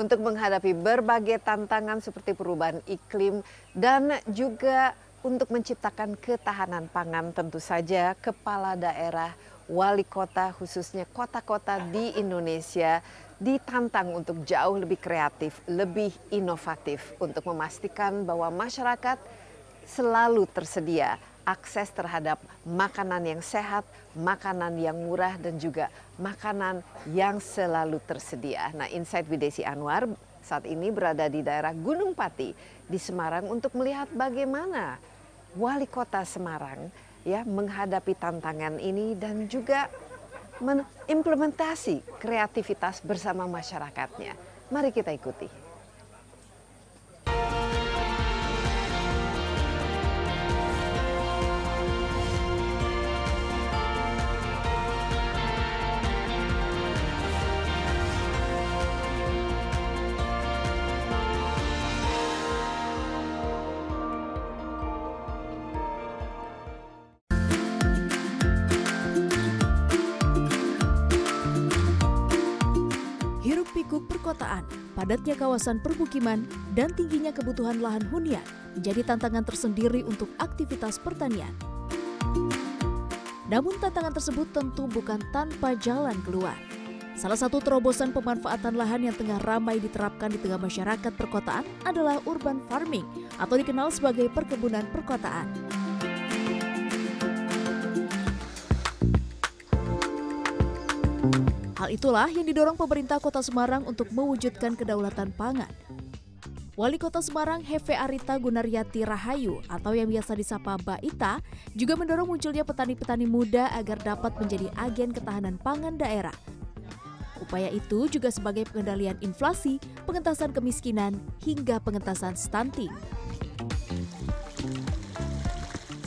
untuk menghadapi berbagai tantangan seperti perubahan iklim dan juga untuk menciptakan ketahanan pangan tentu saja kepala daerah, wali kota khususnya kota-kota di Indonesia ditantang untuk jauh lebih kreatif, lebih inovatif untuk memastikan bahwa masyarakat selalu tersedia akses terhadap makanan yang sehat, makanan yang murah dan juga makanan yang selalu tersedia. Nah, Insight with Desi Anwar saat ini berada di daerah Gunung Pati di Semarang untuk melihat bagaimana wali kota Semarang ya menghadapi tantangan ini dan juga mengimplementasi kreativitas bersama masyarakatnya. Mari kita ikuti. padatnya kawasan permukiman dan tingginya kebutuhan lahan hunian menjadi tantangan tersendiri untuk aktivitas pertanian. Namun tantangan tersebut tentu bukan tanpa jalan keluar. Salah satu terobosan pemanfaatan lahan yang tengah ramai diterapkan di tengah masyarakat perkotaan adalah urban farming atau dikenal sebagai perkebunan perkotaan. Hal itulah yang didorong pemerintah kota Semarang untuk mewujudkan kedaulatan pangan. Wali Kota Semarang Heve Arita Gunaryati Rahayu atau yang biasa disapa Baita juga mendorong munculnya petani-petani muda agar dapat menjadi agen ketahanan pangan daerah. Upaya itu juga sebagai pengendalian inflasi, pengentasan kemiskinan, hingga pengentasan stunting.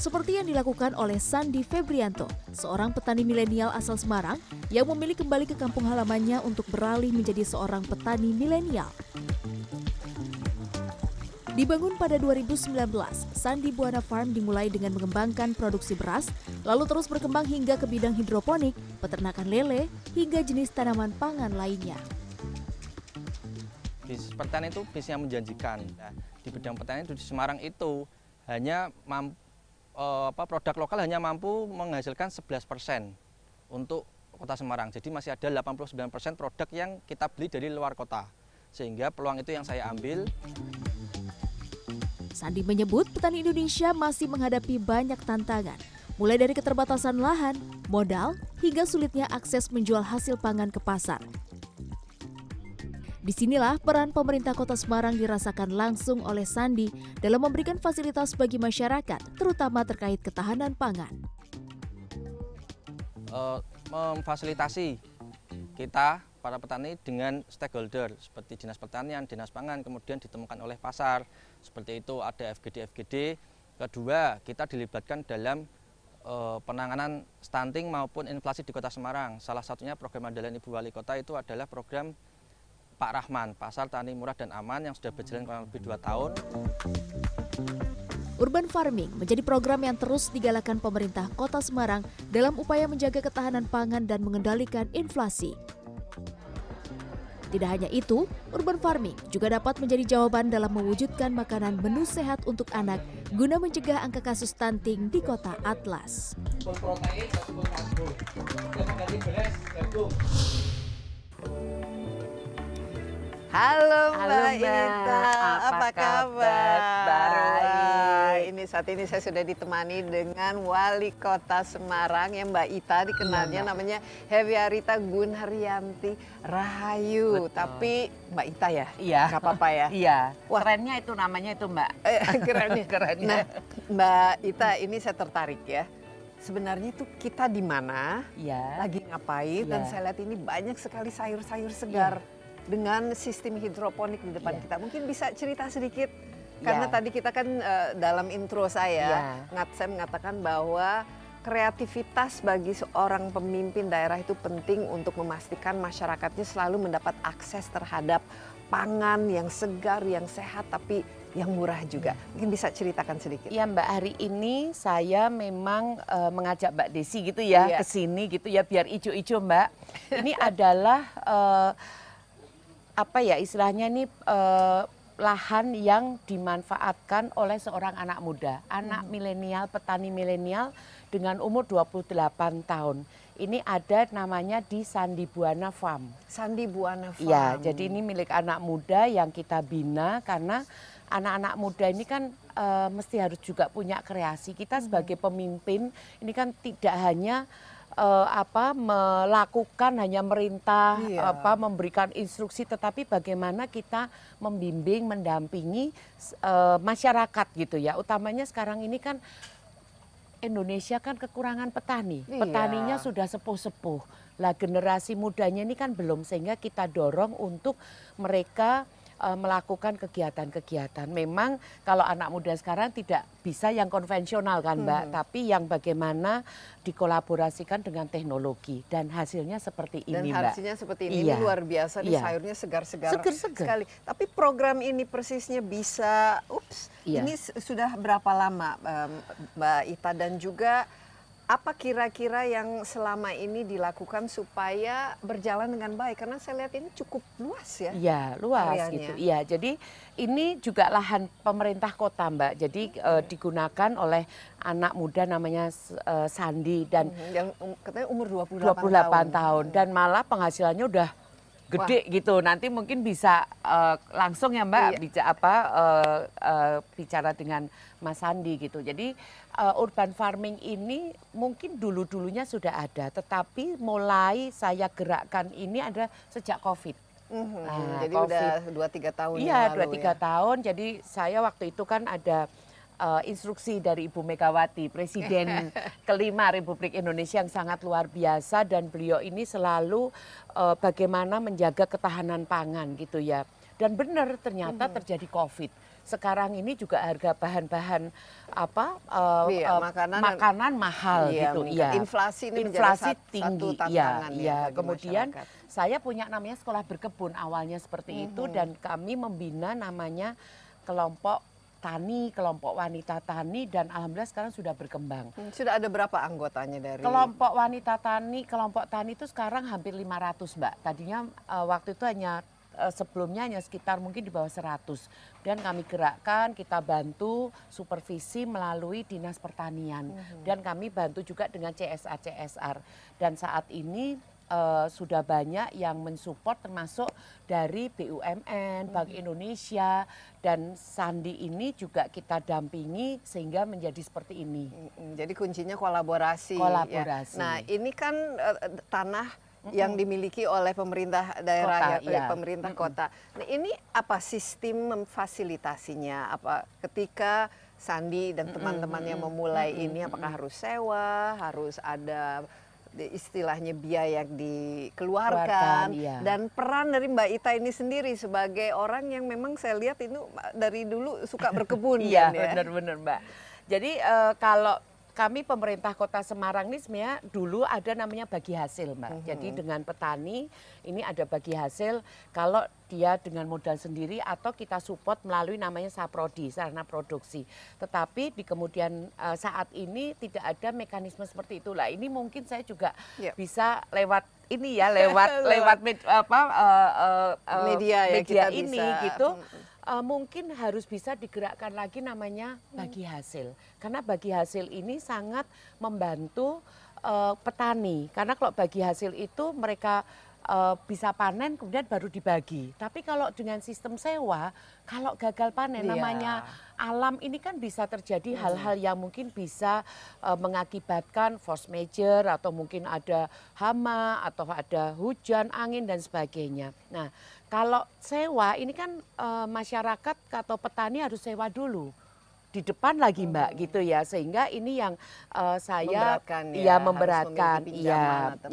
Seperti yang dilakukan oleh Sandi Febrianto, seorang petani milenial asal Semarang yang memilih kembali ke kampung halamannya untuk beralih menjadi seorang petani milenial. Dibangun pada 2019, Sandi Buana Farm dimulai dengan mengembangkan produksi beras, lalu terus berkembang hingga ke bidang hidroponik, peternakan lele, hingga jenis tanaman pangan lainnya. Bisnis pertanian itu bisnis yang menjanjikan. Nah, di bidang pertanian di Semarang itu hanya mampu Eh, apa, produk lokal hanya mampu menghasilkan 11 persen untuk kota Semarang. Jadi masih ada 89 persen produk yang kita beli dari luar kota. Sehingga peluang itu yang saya ambil. Sandi menyebut petani Indonesia masih menghadapi banyak tantangan, mulai dari keterbatasan lahan, modal, hingga sulitnya akses menjual hasil pangan ke pasar. Disinilah peran pemerintah kota Semarang dirasakan langsung oleh Sandi dalam memberikan fasilitas bagi masyarakat, terutama terkait ketahanan pangan. Uh, memfasilitasi kita para petani dengan stakeholder seperti dinas pertanian, dinas pangan, kemudian ditemukan oleh pasar seperti itu ada FGD FGD. Kedua kita dilibatkan dalam uh, penanganan stunting maupun inflasi di kota Semarang. Salah satunya program andalan Ibu Wali Kota itu adalah program Pak Rahman, Pasar Tani Murah dan Aman yang sudah berjalan kurang lebih 2 tahun. Urban farming menjadi program yang terus digalakan pemerintah Kota Semarang dalam upaya menjaga ketahanan pangan dan mengendalikan inflasi. Tidak hanya itu, urban farming juga dapat menjadi jawaban dalam mewujudkan makanan menu sehat untuk anak guna mencegah angka kasus stunting di kota Atlas. Halo, Halo Mbak, Ita, apa, apa kabar? Baik. Ini saat ini saya sudah ditemani dengan Wali Kota Semarang yang Mbak Ita dikenalnya iya, namanya Heavy Arita Gunharyanti Rahayu. Betul. Tapi Mbak Ita ya? Iya. Gak apa-apa ya? Iya. Wah. Kerennya itu namanya itu Mbak. Eh, kerennya. Kerennya. Nah, Mbak Ita ini saya tertarik ya sebenarnya itu kita di mana, ya. lagi ngapain, ya. dan iya. saya lihat ini banyak sekali sayur-sayur iya. segar dengan sistem hidroponik di depan yeah. kita. Mungkin bisa cerita sedikit karena iya. tadi kita kan uh, dalam intro saya, yeah. saya mengatakan bahwa kreativitas bagi seorang pemimpin daerah itu penting untuk memastikan masyarakatnya selalu mendapat akses terhadap pangan yang segar, yang sehat, tapi yang murah juga. Iya. Mungkin bisa ceritakan sedikit. Iya Mbak, hari ini saya memang uh, mengajak Mbak Desi gitu ya iya. ke sini gitu ya biar ijo-ijo Mbak. Ini adalah uh, apa ya istilahnya ini eh, lahan yang dimanfaatkan oleh seorang anak muda, anak hmm. milenial, petani milenial dengan umur 28 tahun. Ini ada namanya di Sandi Buana Farm. Sandi Buana ya, Farm. Ya, jadi ini milik anak muda yang kita bina karena anak-anak muda ini kan uh, mesti harus juga punya kreasi. Kita hmm. sebagai pemimpin ini kan tidak hanya uh, apa melakukan hanya merintah iya. apa memberikan instruksi tetapi bagaimana kita membimbing mendampingi uh, masyarakat gitu ya utamanya sekarang ini kan Indonesia kan kekurangan petani iya. petaninya sudah sepuh-sepuh lah generasi mudanya ini kan belum sehingga kita dorong untuk mereka Eh, melakukan kegiatan-kegiatan. Memang kalau anak muda sekarang tidak bisa yang konvensional kan Mbak, hmm. tapi yang bagaimana dikolaborasikan dengan teknologi dan hasilnya seperti ini Mbak. Dan hasilnya seperti ini, iya. luar biasa, iya. sayurnya segar-segar sekali. Tapi program ini persisnya bisa, ups, iya. ini sudah berapa lama Mbak Ita dan juga apa kira-kira yang selama ini dilakukan supaya berjalan dengan baik? Karena saya lihat ini cukup luas ya. Iya, luas karyanya. gitu. Iya, jadi ini juga lahan pemerintah kota, Mbak. Jadi hmm. uh, digunakan oleh anak muda namanya uh, Sandi dan hmm. yang um, katanya umur 28, 28 tahun. tahun dan malah penghasilannya udah gede Wah. gitu. Nanti mungkin bisa uh, langsung ya Mbak iya. bicara apa uh, uh, bicara dengan Mas Sandi gitu. Jadi uh, urban farming ini mungkin dulu-dulunya sudah ada, tetapi mulai saya gerakkan ini ada sejak COVID. Mm -hmm. nah, jadi COVID. udah dua tiga tahun. Iya dua tiga ya. tahun. Jadi saya waktu itu kan ada uh, instruksi dari Ibu Megawati, Presiden kelima Republik Indonesia yang sangat luar biasa dan beliau ini selalu uh, bagaimana menjaga ketahanan pangan gitu ya. Dan benar ternyata mm -hmm. terjadi COVID sekarang ini juga harga bahan-bahan apa uh, iya, eh, makanan, makanan mahal iya, gitu ya. Inflasi ini inflasi menjadi tinggi satu iya, tantangan ya. ya, Kemudian masyarakat. saya punya namanya sekolah berkebun awalnya seperti mm -hmm. itu dan kami membina namanya kelompok tani, kelompok wanita tani dan alhamdulillah sekarang sudah berkembang. Hmm, sudah ada berapa anggotanya dari Kelompok wanita tani, kelompok tani itu sekarang hampir 500, Mbak. Tadinya uh, waktu itu hanya Eh, sebelumnya hanya sekitar mungkin di bawah 100. Dan kami gerakkan, kita bantu supervisi melalui Dinas Pertanian. Mm -hmm. Dan kami bantu juga dengan CSR-CSR. Dan saat ini uh, sudah banyak yang mensupport termasuk dari BUMN, Bank mm -hmm. Indonesia dan Sandi ini juga kita dampingi sehingga menjadi seperti ini. Mm -hmm. Jadi kuncinya kolaborasi. Ya. Kolaborasi. Ya. Nah ini kan uh, tanah yang dimiliki oleh pemerintah daerah, kota, ya, ya. pemerintah -hmm. kota. Nah, ini apa sistem memfasilitasinya? Apa ketika Sandi dan teman-temannya mm -hmm. memulai -hmm. ini, apakah harus sewa, harus ada istilahnya biaya yang dikeluarkan Keluarkan, iya. dan peran dari Mbak Ita ini sendiri sebagai orang yang memang saya lihat itu dari dulu suka berkebun. Iya, kan, ya? benar-benar Mbak. Jadi uh, kalau kami pemerintah kota Semarang ini sebenarnya dulu ada namanya bagi hasil mbak. Mm -hmm. Jadi dengan petani ini ada bagi hasil kalau dia dengan modal sendiri atau kita support melalui namanya saprodi sarana produksi. Tetapi di kemudian uh, saat ini tidak ada mekanisme seperti itulah. Ini mungkin saya juga yep. Ya. bisa lewat ini ya lewat lewat med, apa uh, eh, uh, eh, media, media ya, kita ini bisa. gitu. Mm -hmm uh, mungkin harus bisa digerakkan lagi namanya bagi hmm. hasil. Karena bagi hasil ini sangat membantu uh, petani. Karena kalau bagi hasil itu mereka uh, bisa panen kemudian baru dibagi. Tapi kalau dengan sistem sewa, kalau gagal panen yeah. namanya alam ini kan bisa terjadi hmm. hal-hal yang mungkin bisa uh, mengakibatkan force major atau mungkin ada hama atau ada hujan, angin dan sebagainya. Nah, kalau sewa ini kan e, masyarakat atau petani harus sewa dulu di depan lagi oh. mbak hmm. gitu ya sehingga ini yang uh, saya memberatkan, ya, ya memberatkan iya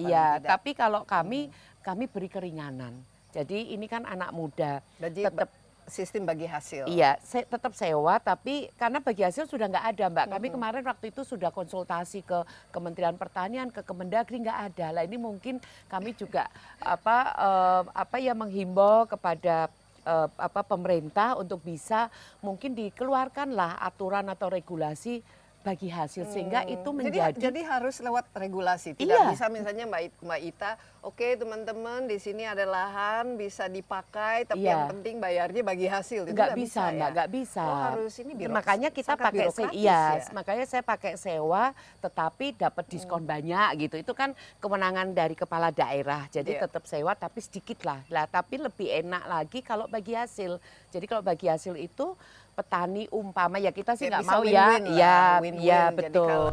iya tapi kalau kami hmm. kami beri keringanan jadi ini kan anak muda Jadi, tetap sistem bagi hasil. Iya, saya tetap sewa tapi karena bagi hasil sudah nggak ada Mbak. Kami hmm. kemarin waktu itu sudah konsultasi ke Kementerian Pertanian, ke Kemendagri nggak ada. Lah ini mungkin kami juga apa eh, apa ya menghimbau kepada eh, apa pemerintah untuk bisa mungkin dikeluarkanlah aturan atau regulasi bagi hasil hmm. sehingga itu menjadi jadi, jadi harus lewat regulasi tidak iya. bisa misalnya mbak mbak Ita oke okay, teman-teman di sini ada lahan bisa dipakai tapi iya. yang penting bayarnya bagi hasil itu nggak bisa, bisa ya? nggak bisa oh, harus ini biros, makanya kita pakai se iya ya? makanya saya pakai sewa tetapi dapat hmm. diskon hmm. banyak gitu itu kan kemenangan dari kepala daerah jadi yeah. tetap sewa tapi sedikit lah lah tapi lebih enak lagi kalau bagi hasil jadi kalau bagi hasil itu petani umpama ya kita sih ya, nggak mau win -win ya, ya, win -win. ya betul. Kalau...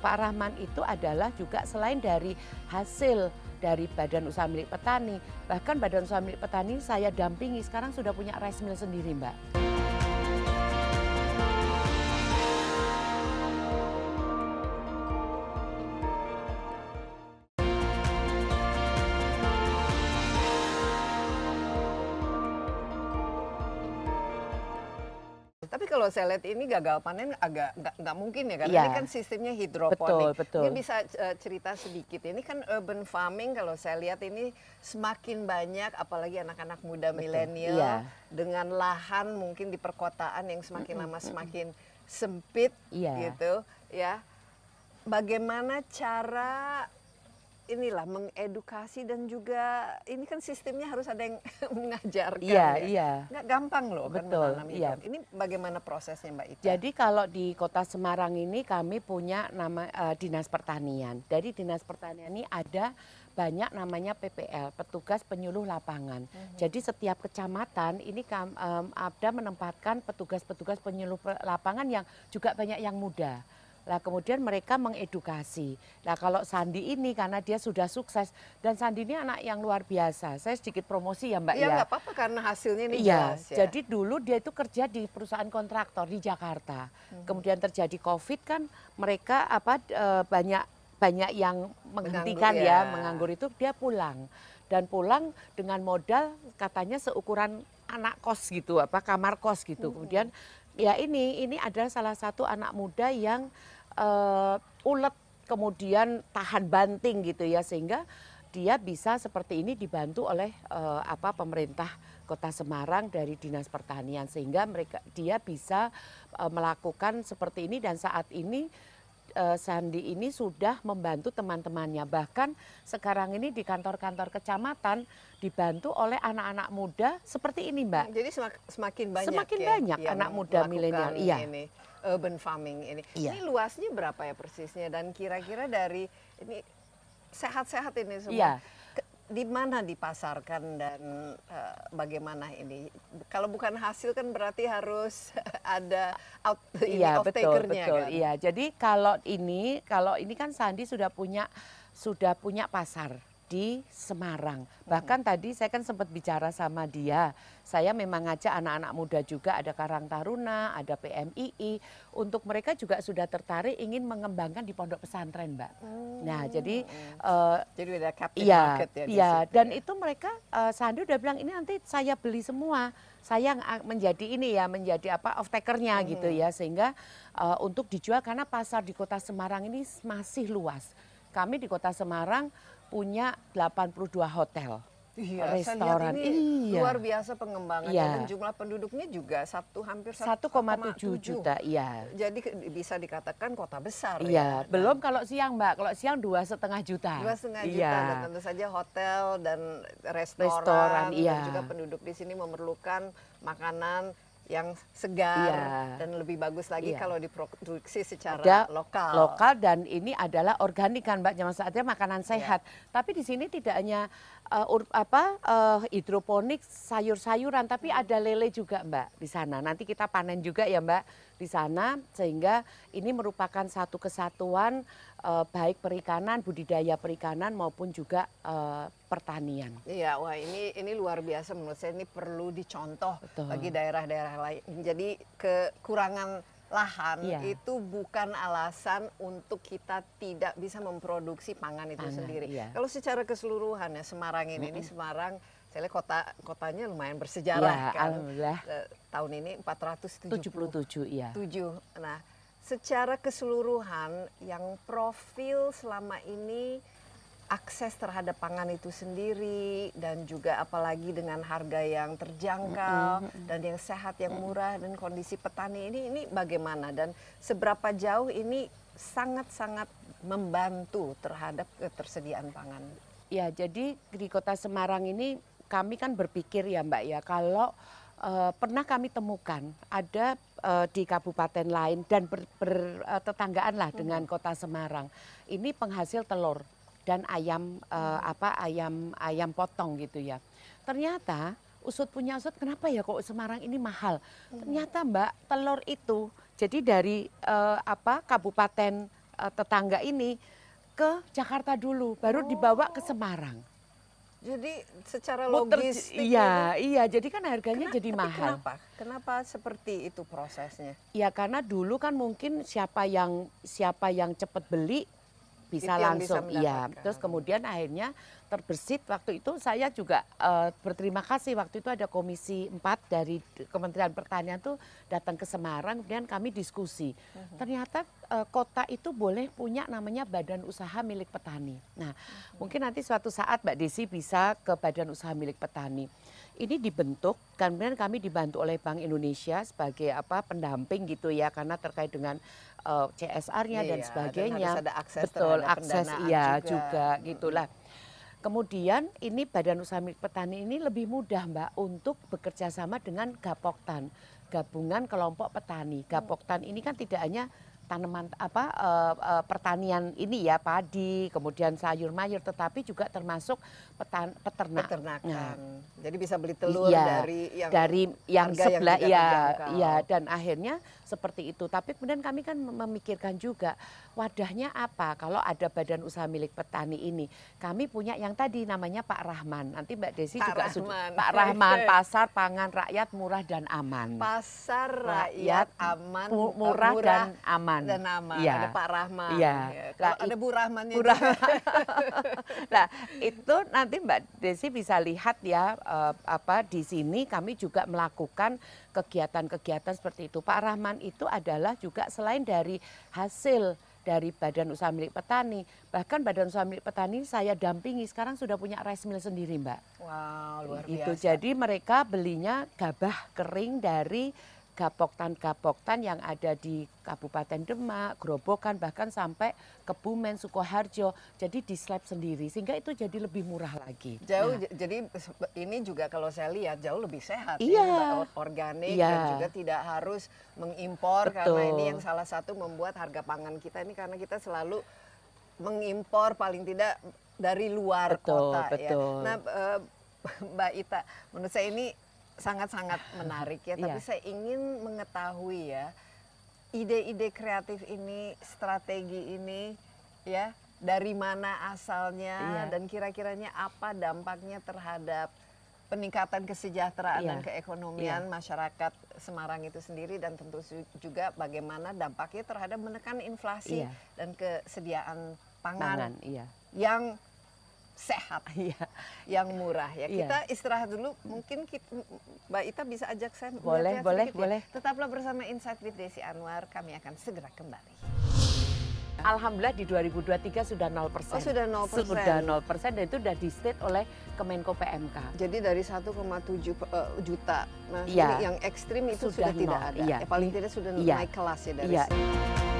Pak Rahman itu adalah juga selain dari hasil dari Badan Usaha Milik Petani, bahkan Badan Usaha Milik Petani saya dampingi sekarang sudah punya rice mill sendiri, Mbak. kalau saya lihat ini gagal panen agak nggak mungkin ya karena ya. ini kan sistemnya hidroponik. Betul, betul. Ini bisa uh, cerita sedikit. Ini kan urban farming kalau saya lihat ini semakin banyak apalagi anak-anak muda milenial ya. dengan lahan mungkin di perkotaan yang semakin lama semakin sempit ya. gitu ya. Bagaimana cara inilah mengedukasi dan juga ini kan sistemnya harus ada yang mengajarkan iya, ya. Iya. Nggak gampang loh kan Betul, kan menanam iya. Ini bagaimana prosesnya Mbak Ika? Jadi kalau di Kota Semarang ini kami punya nama uh, Dinas Pertanian. Dari Dinas Pertanian ini ada banyak namanya PPL, petugas penyuluh lapangan. Mm -hmm. Jadi setiap kecamatan ini um, ada menempatkan petugas-petugas penyuluh lapangan yang juga banyak yang muda. Lah kemudian mereka mengedukasi. Nah kalau Sandi ini karena dia sudah sukses dan Sandi ini anak yang luar biasa. Saya sedikit promosi ya Mbak iya, ya. Iya apa-apa karena hasilnya ini ya, jelas ya. Jadi dulu dia itu kerja di perusahaan kontraktor di Jakarta. Hmm. Kemudian terjadi Covid kan mereka apa e, banyak banyak yang menghentikan ya. ya menganggur itu dia pulang dan pulang dengan modal katanya seukuran anak kos gitu apa kamar kos gitu. Hmm. Kemudian ya ini ini adalah salah satu anak muda yang uh, ulet kemudian tahan banting gitu ya sehingga dia bisa seperti ini dibantu oleh uh, apa pemerintah Kota Semarang dari Dinas Pertanian sehingga mereka dia bisa uh, melakukan seperti ini dan saat ini uh, Sandi ini sudah membantu teman-temannya. Bahkan sekarang ini di kantor-kantor kecamatan dibantu oleh anak-anak muda seperti ini, Mbak. Jadi semak, semakin banyak semakin ya, banyak anak muda milenial iya. ini urban farming ini. Iya. Ini luasnya berapa ya persisnya dan kira-kira dari ini sehat-sehat ini semua. Iya di mana dipasarkan dan eh, bagaimana ini? Kalau bukan hasil kan berarti harus ada out iya, off betul, betul. kan? Iya, jadi kalau ini kalau ini kan Sandi sudah punya sudah punya pasar di Semarang. Bahkan hmm. tadi saya kan sempat bicara sama dia. Saya memang ngajak anak-anak muda juga ada Karang Taruna, ada PMII untuk mereka juga sudah tertarik ingin mengembangkan di pondok pesantren, Mbak. Hmm. Nah, jadi hmm. uh, jadi ada captive ya, market ya di ya, situ, dan ya. itu mereka uh, Sandi udah bilang ini nanti saya beli semua. Saya ah, menjadi ini ya, menjadi apa off takernya hmm. gitu ya sehingga uh, untuk dijual karena pasar di Kota Semarang ini masih luas. Kami di Kota Semarang punya 82 hotel. Iya, restoran. Saya ini iya. Luar biasa pengembangan iya. dan jumlah penduduknya juga satu hampir 1,7 juta. Iya. Jadi bisa dikatakan kota besar. Iya. Ya? Belum kalau siang mbak, kalau siang dua setengah juta. Dua setengah juta iya. dan tentu saja hotel dan restoran, restoran iya. dan juga penduduk di sini memerlukan makanan yang segar iya. dan lebih bagus lagi iya. kalau diproduksi secara Ada lokal. Lokal dan ini adalah organik kan Mbak, zaman saatnya makanan iya. sehat. Tapi di sini tidak hanya uh, apa uh, hidroponik sayur-sayuran, tapi hmm. ada lele juga Mbak di sana. Nanti kita panen juga ya Mbak di sana sehingga ini merupakan satu kesatuan Eh, baik perikanan, budidaya perikanan maupun juga eh, pertanian. Iya, wah ini ini luar biasa menurut saya ini perlu dicontoh Betul. bagi daerah-daerah lain. Jadi kekurangan lahan iya. itu bukan alasan untuk kita tidak bisa memproduksi pangan itu pangan, sendiri. Iya. Kalau secara keseluruhan ya Semarang ini, mm -hmm. ini Semarang saya lihat kota kotanya lumayan bersejarah ya, kan. Alhamdulillah. Eh, tahun ini 477 iya. 7. Nah, secara keseluruhan yang profil selama ini akses terhadap pangan itu sendiri dan juga apalagi dengan harga yang terjangkau mm -hmm. dan yang sehat yang murah dan kondisi petani ini ini bagaimana dan seberapa jauh ini sangat-sangat membantu terhadap ketersediaan pangan. Ya, jadi di Kota Semarang ini kami kan berpikir ya Mbak ya kalau uh, pernah kami temukan ada uh, di kabupaten lain dan bertetanggaan ber, uh, lah hmm. dengan kota Semarang. Ini penghasil telur dan ayam uh, apa ayam ayam potong gitu ya. Ternyata usut punya usut kenapa ya kok Semarang ini mahal? Hmm. Ternyata Mbak telur itu jadi dari uh, apa kabupaten uh, tetangga ini ke Jakarta dulu baru oh. dibawa ke oh. Semarang. Jadi secara logis iya iya jadi kan harganya kenapa, jadi mahal. Kenapa? Kenapa seperti itu prosesnya? Ya karena dulu kan mungkin siapa yang siapa yang cepat beli bisa itu langsung bisa iya terus kemudian akhirnya terbersit waktu itu saya juga uh, berterima kasih waktu itu ada komisi 4 dari Kementerian Pertanian tuh datang ke Semarang kemudian kami diskusi uh-huh. ternyata uh, kota itu boleh punya namanya badan usaha milik petani nah uh-huh. mungkin nanti suatu saat Mbak Desi bisa ke badan usaha milik petani ini dibentuk kemudian kami dibantu oleh Bank Indonesia sebagai apa pendamping gitu ya karena terkait dengan uh, eh, CSR-nya iya, dan sebagainya dan ada akses betul akses iya juga, juga hmm. gitulah Kemudian ini Badan Usaha Milik Petani ini lebih mudah Mbak untuk bekerja sama dengan Gapoktan, gabungan kelompok petani. Gapoktan ini kan tidak hanya tanaman apa uh, uh, pertanian ini ya padi kemudian sayur mayur tetapi juga termasuk petan, peternak peternakan nah. jadi bisa beli telur iya, dari yang dari yang sebelah yang ya ya dan akhirnya seperti itu. Tapi kemudian kami kan memikirkan juga wadahnya apa kalau ada badan usaha milik petani ini. Kami punya yang tadi namanya Pak Rahman. Nanti Mbak Desi Pak juga Rahman. sudah Pak Rahman pasar pangan rakyat murah dan aman. Pasar rakyat, aman aman eh, murah, murah dan aman. Dan aman. Ya. Ada Pak Rahman. Ya. ya. Kalau ada Bu Rahman Bu Rahman. nah, itu nanti Mbak Desi bisa lihat ya eh, apa di sini kami juga melakukan kegiatan-kegiatan seperti itu. Pak Rahman itu adalah juga selain dari hasil dari Badan Usaha Milik Petani. Bahkan Badan Usaha Milik Petani saya dampingi sekarang sudah punya rice mill sendiri, Mbak. Wow, luar biasa. Itu jadi mereka belinya gabah kering dari gapoktan-gapoktan yang ada di Kabupaten Demak, Grobogan, bahkan sampai Kebumen, Sukoharjo. Jadi di slab sendiri, sehingga itu jadi lebih murah lagi. Jauh, nah. jadi ini juga kalau saya lihat jauh lebih sehat. Ya, iya. Ya, organik iya. dan juga tidak harus mengimpor Betul. karena ini yang salah satu membuat harga pangan kita ini karena kita selalu mengimpor paling tidak dari luar betul, kota ya. betul. ya. Nah, eh, Mbak Ita, menurut saya ini sangat-sangat menarik ya, tapi yeah. saya ingin mengetahui ya ide-ide kreatif ini, strategi ini ya dari mana asalnya yeah. dan kira-kiranya apa dampaknya terhadap peningkatan kesejahteraan yeah. dan iya. keekonomian iya. masyarakat Semarang itu sendiri dan tentu juga bagaimana dampaknya terhadap menekan inflasi iya. dan kesediaan pangan, pangan yang sehat, iya. yang murah ya. Iya. Kita istirahat dulu, mungkin kita, Mbak Ita bisa ajak saya boleh, boleh, ya. boleh. Tetaplah bersama Insight with Desi Anwar, kami akan segera kembali. Alhamdulillah di 2023 sudah 0 persen. Oh, sudah 0 persen. Sudah 0 persen dan itu sudah di state oleh Kemenko PMK. Jadi dari 1,7 uh, eh, juta, nah ya. ini yang ekstrim itu sudah, sudah tidak ada. Ya. ya paling tidak sudah ya. naik kelas ya dari. Ya. Sini.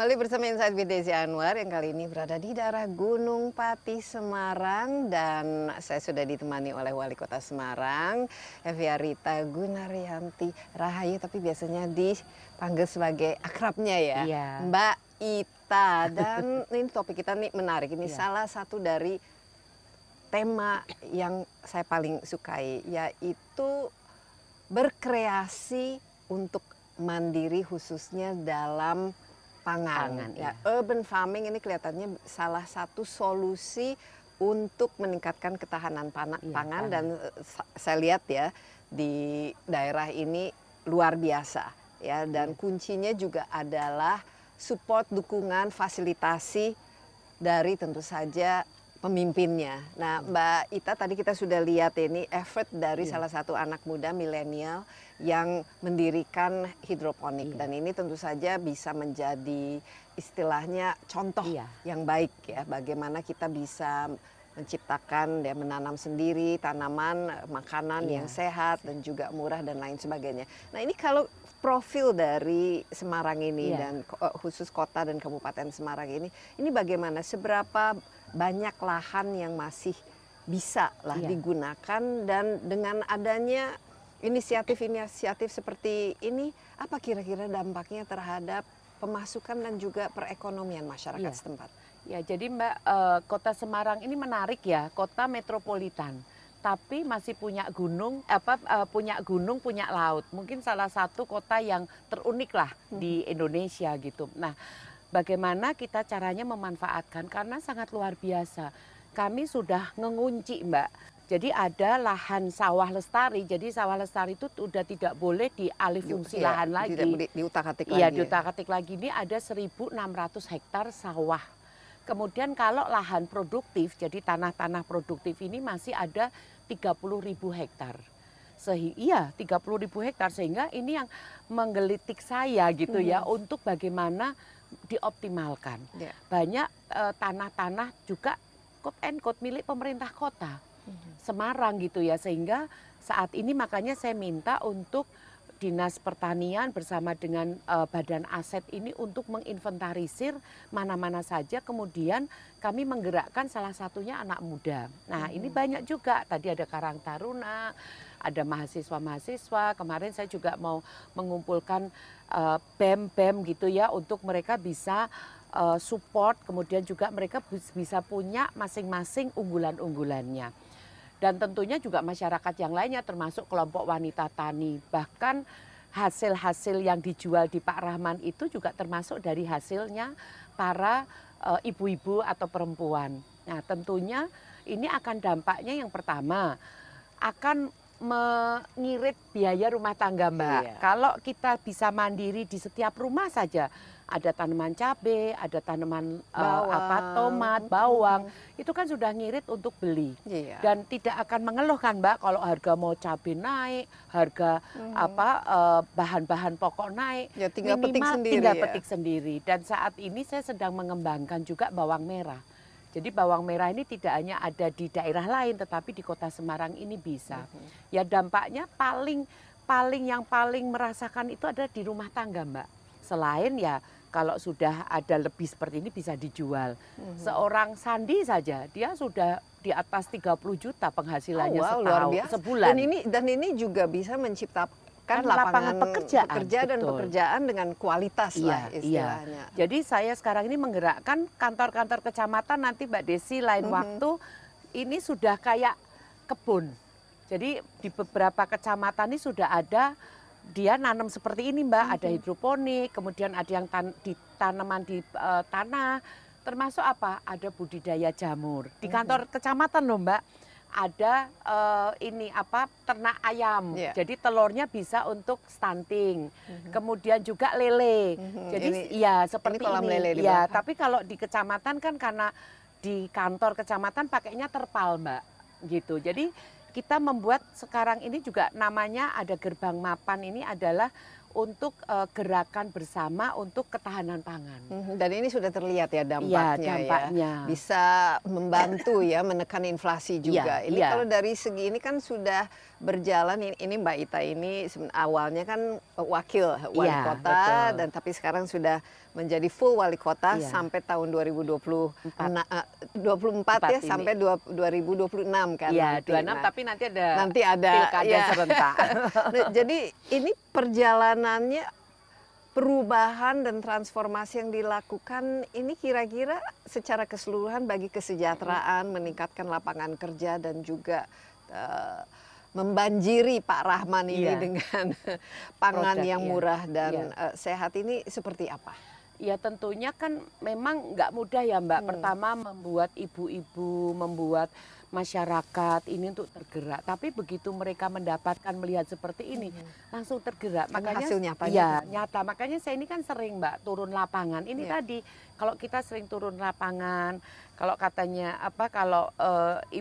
Kembali bersama Insight with Desi Anwar yang kali ini berada di daerah Gunung Pati, Semarang. Dan saya sudah ditemani oleh Wali Kota Semarang, Evia Rita Gunaryanti Rahayu. Tapi biasanya dipanggil sebagai akrabnya ya, ya. Mbak Ita. Dan ini topik kita nih menarik. Ini ya. salah satu dari tema yang saya paling sukai, yaitu berkreasi untuk mandiri khususnya dalam pangan. pangan ya. ya. Urban farming ini kelihatannya salah satu solusi untuk meningkatkan ketahanan iya, pangan, ya, pangan dan eh, saya lihat ya di daerah ini luar biasa ya dan iya. kuncinya juga adalah support dukungan fasilitasi dari tentu saja pemimpinnya. Nah, iya. Mbak Ita tadi kita sudah lihat ini effort dari ya. salah satu anak muda milenial yang mendirikan hidroponik iya. dan ini tentu saja bisa menjadi istilahnya contoh iya. yang baik ya bagaimana kita bisa menciptakan dan menanam sendiri tanaman makanan iya. yang sehat dan juga murah dan lain sebagainya. Nah ini kalau profil dari Semarang ini iya. dan eh, khusus kota dan kabupaten Semarang ini ini bagaimana seberapa banyak lahan yang masih bisa lah iya. digunakan dan dengan adanya inisiatif-inisiatif seperti ini apa kira-kira dampaknya terhadap pemasukan dan juga perekonomian masyarakat ya. setempat? Ya, jadi Mbak, eh, kota Semarang ini menarik ya, kota metropolitan, tapi masih punya gunung, apa eh, punya gunung, punya laut. Mungkin salah satu kota yang terunik lah di mm-hmm. Indonesia gitu. Nah, bagaimana kita caranya memanfaatkan karena sangat luar biasa. Kami sudah mengunci Mbak jadi ada lahan sawah lestari. Jadi sawah lestari itu sudah tidak boleh dialih fungsi ya, lahan lagi. Di, diutak-atik iya, lagi. Iya, diutak-atik lagi. Ini ada 1.600 hektar sawah. Kemudian kalau lahan produktif, jadi tanah-tanah produktif ini masih ada 30.000 hektar. Sehi, iya, ribu hektar sehingga ini yang menggelitik saya gitu ya hmm. ya untuk bagaimana dioptimalkan. Yeah. Banyak eh, tanah-tanah juga kot and kot milik pemerintah kota Semarang gitu ya sehingga saat ini makanya saya minta untuk Dinas Pertanian bersama dengan uh, Badan Aset ini untuk menginventarisir mana-mana saja kemudian kami menggerakkan salah satunya anak muda. Nah, hmm. ini banyak juga. Tadi ada Karang Taruna, ada mahasiswa-mahasiswa. Kemarin saya juga mau mengumpulkan eh, BEM-BEM uh, gitu ya untuk mereka bisa eh, support kemudian juga mereka bisa punya masing-masing unggulan-unggulannya. Dan tentunya juga masyarakat yang lainnya termasuk kelompok wanita tani. Bahkan hasil-hasil yang dijual di Pak Rahman itu juga termasuk dari hasilnya para eh, ibu-ibu atau perempuan. Nah tentunya ini akan dampaknya yang pertama akan mengirit biaya rumah tangga mbak. Iya. Kalau kita bisa mandiri di setiap rumah saja ada tanaman cabe, ada tanaman Uh, apa tomat, bawang, hmm. itu kan sudah ngirit untuk beli. Yeah. Dan tidak akan mengeluhkan Mbak kalau harga mau cabe naik, harga hmm. apa eh, bahan-bahan uh, pokok naik, ya, tinggal minimal petik sendiri, tinggal ya? petik sendiri. Dan saat ini saya sedang mengembangkan juga bawang merah. Jadi bawang merah ini tidak hanya ada di daerah lain, tetapi di kota Semarang ini bisa. Mm -hmm. Ya dampaknya paling paling yang paling merasakan itu adalah di rumah tangga, Mbak. Selain ya kalau sudah ada lebih seperti ini bisa dijual. Mm-hmm. Seorang Sandi saja dia sudah di atas 30 juta penghasilannya oh, wow, setahun, sebulan. Dan ini dan ini juga bisa menciptakan kan lapangan, lapangan pekerjaan, pekerja dan pekerjaan dengan kualitas iya, lah iya. istilahnya. Iya. Jadi saya sekarang ini menggerakkan kantor-kantor kecamatan nanti Mbak Desi lain mm -hmm. waktu ini sudah kayak kebun. Jadi di beberapa kecamatan ini sudah ada dia nanam seperti ini mbak, ada hidroponik, kemudian ada yang tan di tanaman di uh, eh, tanah, termasuk apa? Ada budidaya jamur di kantor kecamatan loh mbak. Ada uh, ini apa ternak ayam, yeah. jadi telurnya bisa untuk stunting. Mm -hmm. Kemudian juga lele, mm -hmm. jadi ini, ya seperti ini. Kolam ini. Lele ya, tapi kalau di kecamatan kan karena di kantor kecamatan pakainya terpal mbak, gitu. Jadi kita membuat sekarang ini juga namanya ada gerbang mapan ini adalah untuk uh, gerakan bersama untuk ketahanan pangan. Hmm, dan ini sudah terlihat ya iya, dampaknya. Ya, dampaknya. Ya. Bisa membantu ya menekan inflasi juga. Ya, ini ya. kalau dari segi ini kan sudah berjalan ini Mbak Ita ini awalnya kan eh, wakil wali ya, kota betul. dan tapi sekarang sudah menjadi full wali kota ya. sampai tahun 2024 dua uh, 24 eh, ya ini. sampai 2026 kan. Iya, 26 nah, tapi nanti ada nanti ada ya. serentak. nah, jadi ini perjalanannya perubahan dan transformasi yang dilakukan ini kira-kira secara keseluruhan bagi kesejahteraan, meningkatkan lapangan kerja dan juga uh, membanjiri Pak Rahman ini yeah. dengan pangan Produk, yang iya. murah yeah. dan yeah. Iya. sehat ini seperti apa? Ya tentunya kan memang nggak mudah ya Mbak. Hmm. Pertama membuat ibu-ibu, membuat masyarakat ini untuk tergerak. Tapi begitu mereka mendapatkan melihat seperti ini, hmm. langsung tergerak. Makanya Makanya hasilnya apa? Ya nyata. Makanya saya ini kan sering Mbak turun lapangan. Ini yeah. tadi kalau kita sering turun lapangan, kalau katanya apa kalau e,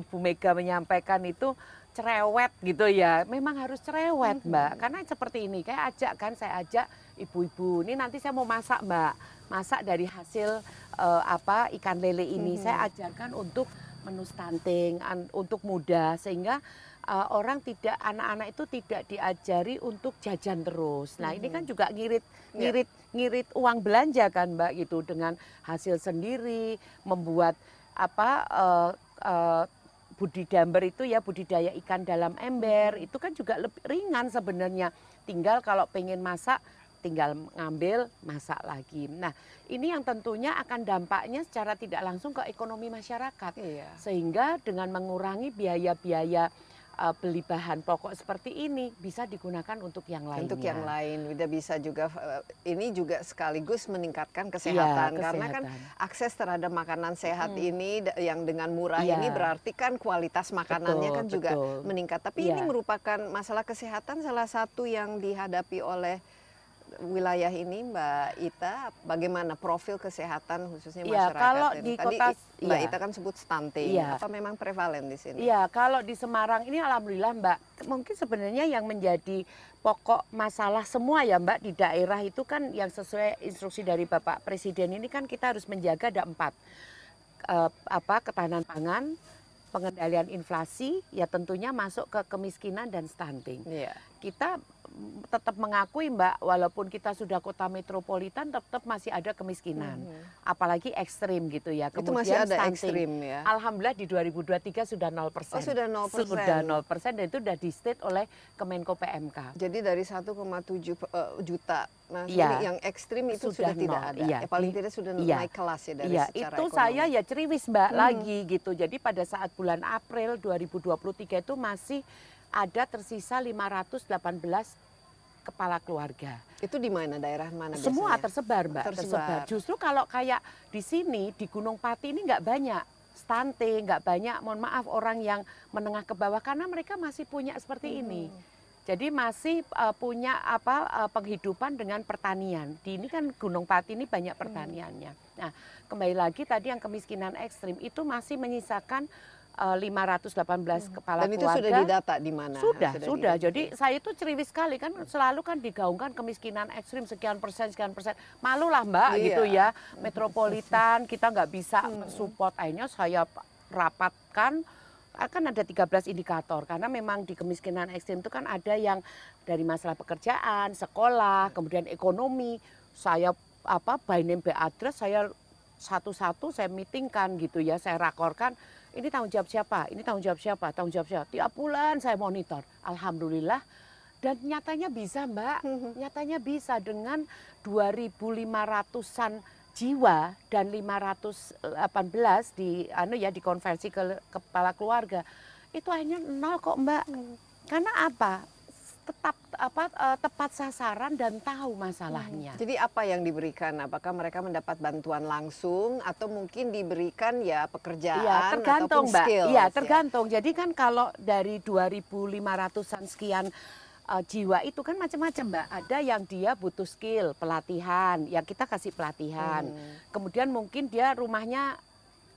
Ibu Mega menyampaikan itu cerewet gitu ya. Memang harus cerewet, mhm. Mbak. Karena seperti ini, kayak ajak kan saya ajak ibu-ibu, ini nanti saya mau masak, Mbak. Masak dari hasil uh, apa ikan lele ini. Saya mhm. ajarkan untuk menu stunting untuk muda sehingga uh, orang tidak anak-anak itu tidak diajari untuk jajan terus. Nah, ini kan mhm. juga ngirit ya. ngirit ngirit uang belanja kan, Mbak gitu dengan hasil sendiri membuat apa uh, uh, budi itu ya budidaya ikan dalam ember itu kan juga lebih ringan sebenarnya. Tinggal kalau pengen masak tinggal ngambil masak lagi. Nah ini yang tentunya akan dampaknya secara tidak langsung ke ekonomi masyarakat. Iya. Sehingga dengan mengurangi biaya-biaya uh, beli bahan pokok seperti ini bisa digunakan untuk yang lain. Untuk yang lain, udah bisa juga uh, ini juga sekaligus meningkatkan kesehatan, ya, kesehatan. karena kan akses terhadap makanan sehat hmm. ini yang dengan murah ya. ini berarti kan kualitas makanannya betul, kan betul. juga meningkat. Tapi ya. ini merupakan masalah kesehatan salah satu yang dihadapi oleh wilayah ini Mbak Ita bagaimana profil kesehatan khususnya iya, masyarakat? Ya, kalau di Tadi kota Mbak ya. Ita kan sebut stunting. Ya. Apa memang prevalen di sini? Iya, kalau di Semarang ini alhamdulillah Mbak, mungkin sebenarnya yang menjadi pokok masalah semua ya Mbak di daerah itu kan yang sesuai instruksi dari Bapak Presiden ini kan kita harus menjaga ada empat e, apa ketahanan pangan, pengendalian inflasi, ya tentunya masuk ke kemiskinan dan stunting. Yeah. Kita tetap mengakui Mbak, walaupun kita sudah kota metropolitan, tetap masih ada kemiskinan, hmm. apalagi ekstrim gitu ya. Kemudian Itu masih ada stunting. ekstrim ya. Alhamdulillah di 2023 sudah 0 persen. Oh, sudah 0 persen. Sudah 0 dan itu sudah di state oleh Kemenko PMK. Jadi dari 1,7 uh, eh, juta Nah, ya. yang ekstrim itu sudah, sudah tidak ada. Ya. ya paling tidak sudah ya. naik kelas ya dari ya. secara Itu ekonomi. saya ya ceriwis Mbak hmm. lagi gitu. Jadi pada saat bulan April 2023 itu masih ada tersisa 518 kepala keluarga. Itu di mana daerah mana? Biasanya? Semua tersebar, Mbak. Tersebar. tersebar. Justru kalau kayak di sini di Gunung Pati ini nggak banyak stunting, nggak banyak. Mohon maaf orang yang menengah ke bawah karena mereka masih punya seperti hmm. ini. Jadi masih uh, punya apa uh, penghidupan dengan pertanian. Di ini kan Gunung Pati ini banyak hmm. pertaniannya. Hmm. Nah, kembali lagi tadi yang kemiskinan ekstrim itu masih menyisakan 518 eh, hmm. kepala Dan itu keluarga. sudah didata di mana? Sudah, sudah. sudah. Jadi saya itu ceriwis sekali kan selalu kan digaungkan kemiskinan ekstrim sekian persen sekian persen. Malulah Mbak iya. gitu ya. Metropolitan kita nggak bisa hmm. support akhirnya saya rapatkan akan ada 13 indikator karena memang di kemiskinan ekstrim itu kan ada yang dari masalah pekerjaan, sekolah, kemudian ekonomi. Saya apa by name by address saya satu-satu saya meetingkan gitu ya, saya rakorkan ini tanggung jawab siapa, ini tanggung jawab siapa, tanggung jawab siapa. Tiap bulan saya monitor, Alhamdulillah. Dan nyatanya bisa Mbak, mhm. nyatanya bisa dengan 2.500-an jiwa dan 518 eh, di anu ya dikonversi ke kepala keluarga. Itu hanya nol kok Mbak. Mhm. Karena apa? tetap apa eh, tepat sasaran dan tahu masalahnya. Jadi apa yang diberikan? Apakah mereka mendapat bantuan langsung atau mungkin diberikan ya pekerjaan ya, tergantung, ataupun Mbak. Iya, ya, Iya, tergantung. Ya. Jadi kan kalau dari 2.500-an sekian uh, jiwa itu kan macam-macam mbak ada yang dia butuh skill pelatihan yang kita kasih pelatihan hmm. kemudian mungkin dia rumahnya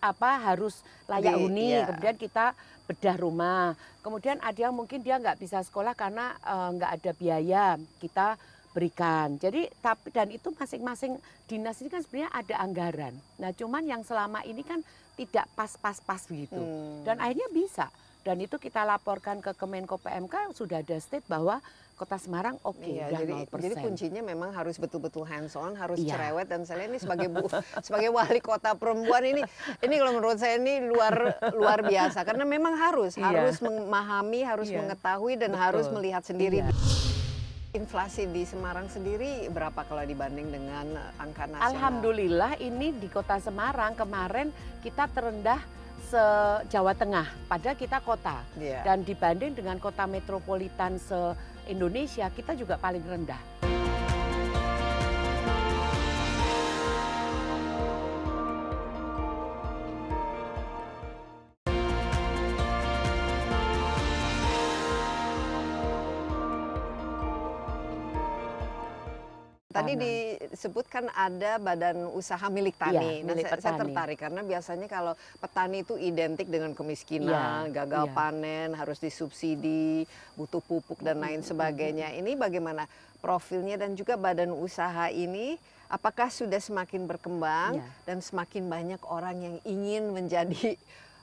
apa harus layak huni yeah. kemudian kita bedah rumah. Kemudian ada yang mungkin dia nggak bisa sekolah karena eh, nggak ada biaya kita berikan. Jadi tapi dan itu masing-masing dinas ini kan sebenarnya ada anggaran. Nah cuman yang selama ini kan tidak pas-pas-pas begitu. Hmm. Dan akhirnya bisa. Dan itu kita laporkan ke Kemenko PMK sudah ada state bahwa Kota Semarang oke okay, iya, jadi, jadi kuncinya memang harus betul-betul hands on, harus iya. cerewet dan saya ini sebagai bu, sebagai wali kota perempuan ini ini kalau menurut saya ini luar luar biasa karena memang harus iya. harus memahami, harus iya. mengetahui dan Betul. harus melihat sendiri. Iya. Inflasi di Semarang sendiri berapa kalau dibanding dengan angka nasional? Alhamdulillah ini di Kota Semarang kemarin kita terendah se Jawa Tengah, padahal kita kota. Yeah. Dan dibanding dengan kota metropolitan se Indonesia kita juga paling rendah tadi disebutkan ada badan usaha milik iya, tani. Nah, saya tertarik karena biasanya kalau petani itu identik dengan kemiskinan, iya, gagal iya. panen, harus disubsidi, butuh pupuk dan lain sebagainya. Ini bagaimana profilnya dan juga badan usaha ini apakah sudah semakin berkembang dan semakin banyak orang yang ingin menjadi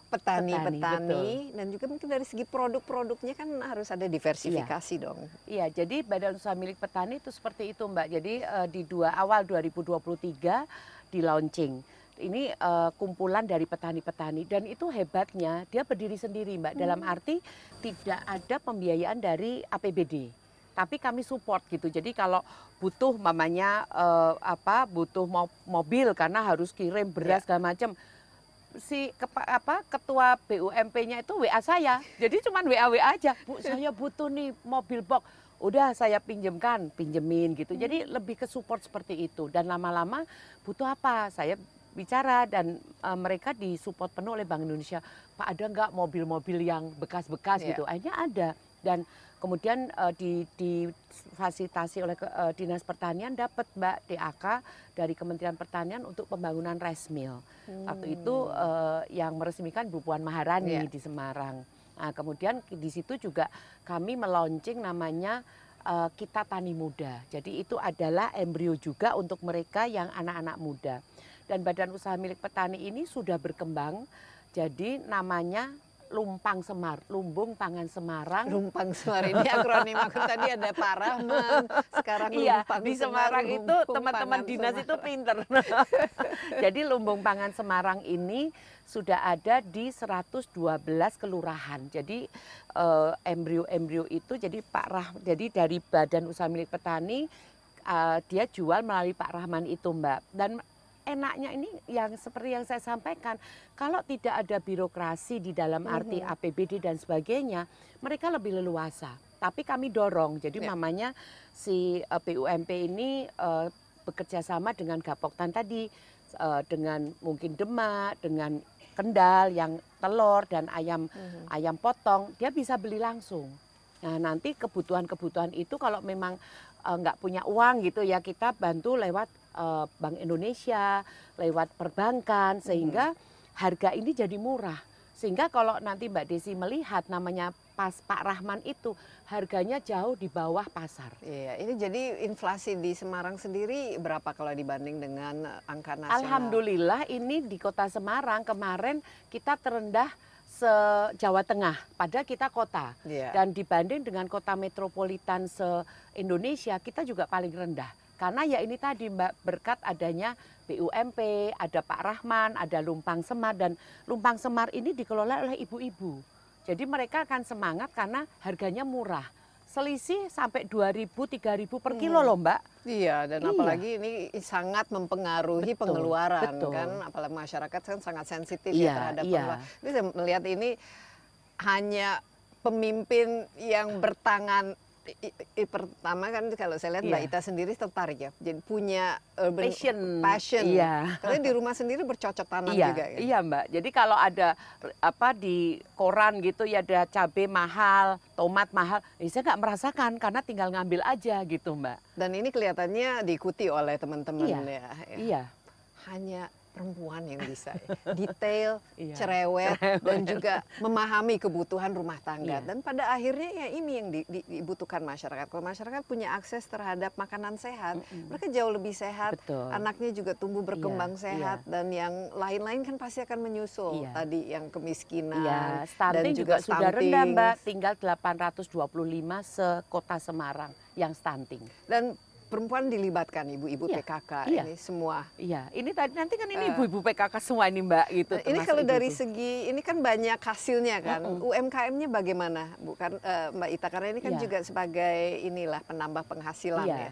petani petani, dan juga mungkin dari segi produk-produknya kan harus ada diversifikasi iya. dong. Iya, jadi Badan Usaha Milik Petani itu seperti itu Mbak. Jadi uh, di dua awal 2023 di launching ini uh, kumpulan dari petani-petani dan itu hebatnya dia berdiri sendiri mbak hmm. dalam arti tidak ada pembiayaan dari APBD tapi kami support gitu jadi kalau butuh mamanya uh, apa butuh mobil karena harus kirim beras yeah. segala macam si kepa, apa ketua BUMP-nya itu WA saya. Jadi cuman WA WA aja. Bu, saya butuh nih mobil box. Udah saya pinjemkan, pinjemin gitu. Hmm. Jadi lebih ke support seperti itu dan lama-lama butuh apa? Saya bicara dan uh, mereka disupport penuh oleh Bank Indonesia. Pak ada nggak mobil-mobil yang bekas-bekas yeah. gitu? Akhirnya ada dan kemudian uh, di, difasilitasi oleh uh, dinas pertanian dapat mbak DAK dari Kementerian Pertanian untuk pembangunan resmil hmm. waktu itu uh, yang meresmikan Bu Puan Maharani yeah. di Semarang nah, kemudian di situ juga kami meluncing namanya uh, kita tani muda jadi itu adalah embrio juga untuk mereka yang anak-anak muda dan badan usaha milik petani ini sudah berkembang jadi namanya Lumpang Semar, Lumbung Pangan Semarang. Lumpang Semar ini akronim aku tadi ada parah, sekarang iya, Lumpang di Semarang, Semar, itu teman-teman dinas Semarang. itu pinter. Jadi Lumbung Pangan Semarang ini sudah ada di 112 kelurahan. Jadi eh, embrio-embrio itu jadi Pak Rah, jadi dari Badan Usaha Milik Petani eh, dia jual melalui Pak Rahman itu Mbak. Dan enaknya ini yang seperti yang saya sampaikan, kalau tidak ada birokrasi di dalam arti mm -hmm. Iya. APBD dan sebagainya, mereka lebih leluasa. Tapi kami dorong, jadi yeah. mamanya si uh, eh, PUMP ini uh, bekerja sama dengan Gapoktan tadi, uh, dengan mungkin Demak, dengan Kendal yang telur dan ayam mm -hmm. ayam potong, dia bisa beli langsung. Nah nanti kebutuhan-kebutuhan itu kalau memang nggak uh, punya uang gitu ya kita bantu lewat Eh, Bank Indonesia, lewat perbankan sehingga harga ini jadi murah. Sehingga kalau nanti Mbak Desi melihat namanya pas Pak Rahman itu harganya jauh di bawah pasar. Iya, ini jadi inflasi di Semarang sendiri berapa kalau dibanding dengan eh, angka nasional? Alhamdulillah ini di Kota Semarang kemarin kita terendah se Jawa Tengah, pada kita kota. iya. Dan dibanding dengan kota metropolitan se Indonesia, kita juga paling rendah karena ya ini tadi Mbak berkat adanya BUMP, ada Pak Rahman, ada Lumpang Semar dan Lumpang Semar ini dikelola oleh ibu-ibu. Jadi mereka akan semangat karena harganya murah. Selisih sampai 2000 3000 per kilo hmm. loh, Mbak. Iya, dan iya. apalagi ini sangat mempengaruhi betul, pengeluaran betul. kan, apalagi masyarakat kan sangat sensitif ya iya, ya terhadap iya. pengeluaran. Ini saya melihat ini hanya pemimpin yang bertangan pertama kan kalau saya lihat yeah. Mbak iya. Ita sendiri tertarik ya, jadi punya urban passion. passion. Yeah. Karena di rumah sendiri bercocok tanam yeah. juga. Kan? Iya yeah, Mbak. Jadi kalau ada apa di koran gitu ya ada cabai mahal, tomat mahal, ya saya nggak merasakan karena tinggal ngambil aja gitu Mbak. Dan ini kelihatannya diikuti oleh teman-teman yeah. Ya, ya. Iya. Yeah. Hanya perempuan yang bisa detail, iya. cerewet, cerewet dan juga memahami kebutuhan rumah tangga. Iya. Dan pada akhirnya ya ini yang di, di, dibutuhkan masyarakat. Kalau masyarakat punya akses terhadap makanan sehat, mm -hmm. mereka jauh lebih sehat, Betul. anaknya juga tumbuh iya, berkembang iya, sehat iya. dan yang lain-lain kan pasti akan menyusul iya. tadi yang kemiskinan iya. dan juga, juga stunting. sudah rendah Mbak, tinggal 825 sekota Semarang yang stunting. Dan perempuan dilibatkan ibu-ibu ya. PKK ya. ini semua. Iya, ini tadi nanti kan ini eh, ibu-ibu PKK semua ini Mbak gitu. Eh, ini kalau dari dari segi ini kan banyak hasilnya kan. Uh -uh. UMKM-nya bagaimana bukan uh, eh, Mbak Ita karena ini kan ya. juga sebagai inilah penambah penghasilan ya. ya.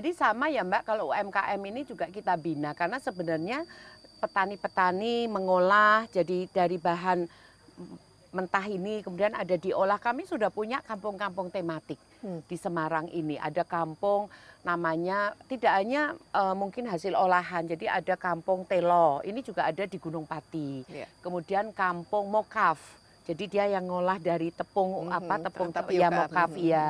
Jadi sama ya Mbak kalau UMKM ini juga kita bina karena sebenarnya petani-petani mengolah jadi dari bahan mentah ini kemudian ada diolah kami sudah punya kampung-kampung tematik hmm. di Semarang ini ada kampung namanya tidak hanya uh, mungkin hasil olahan jadi ada kampung telo ini juga ada di Gunung Pati yeah. kemudian kampung mokaf jadi dia yang ngolah dari tepung -hmm. apa hmm, tepung tapi ya mokaf mm -hmm. ya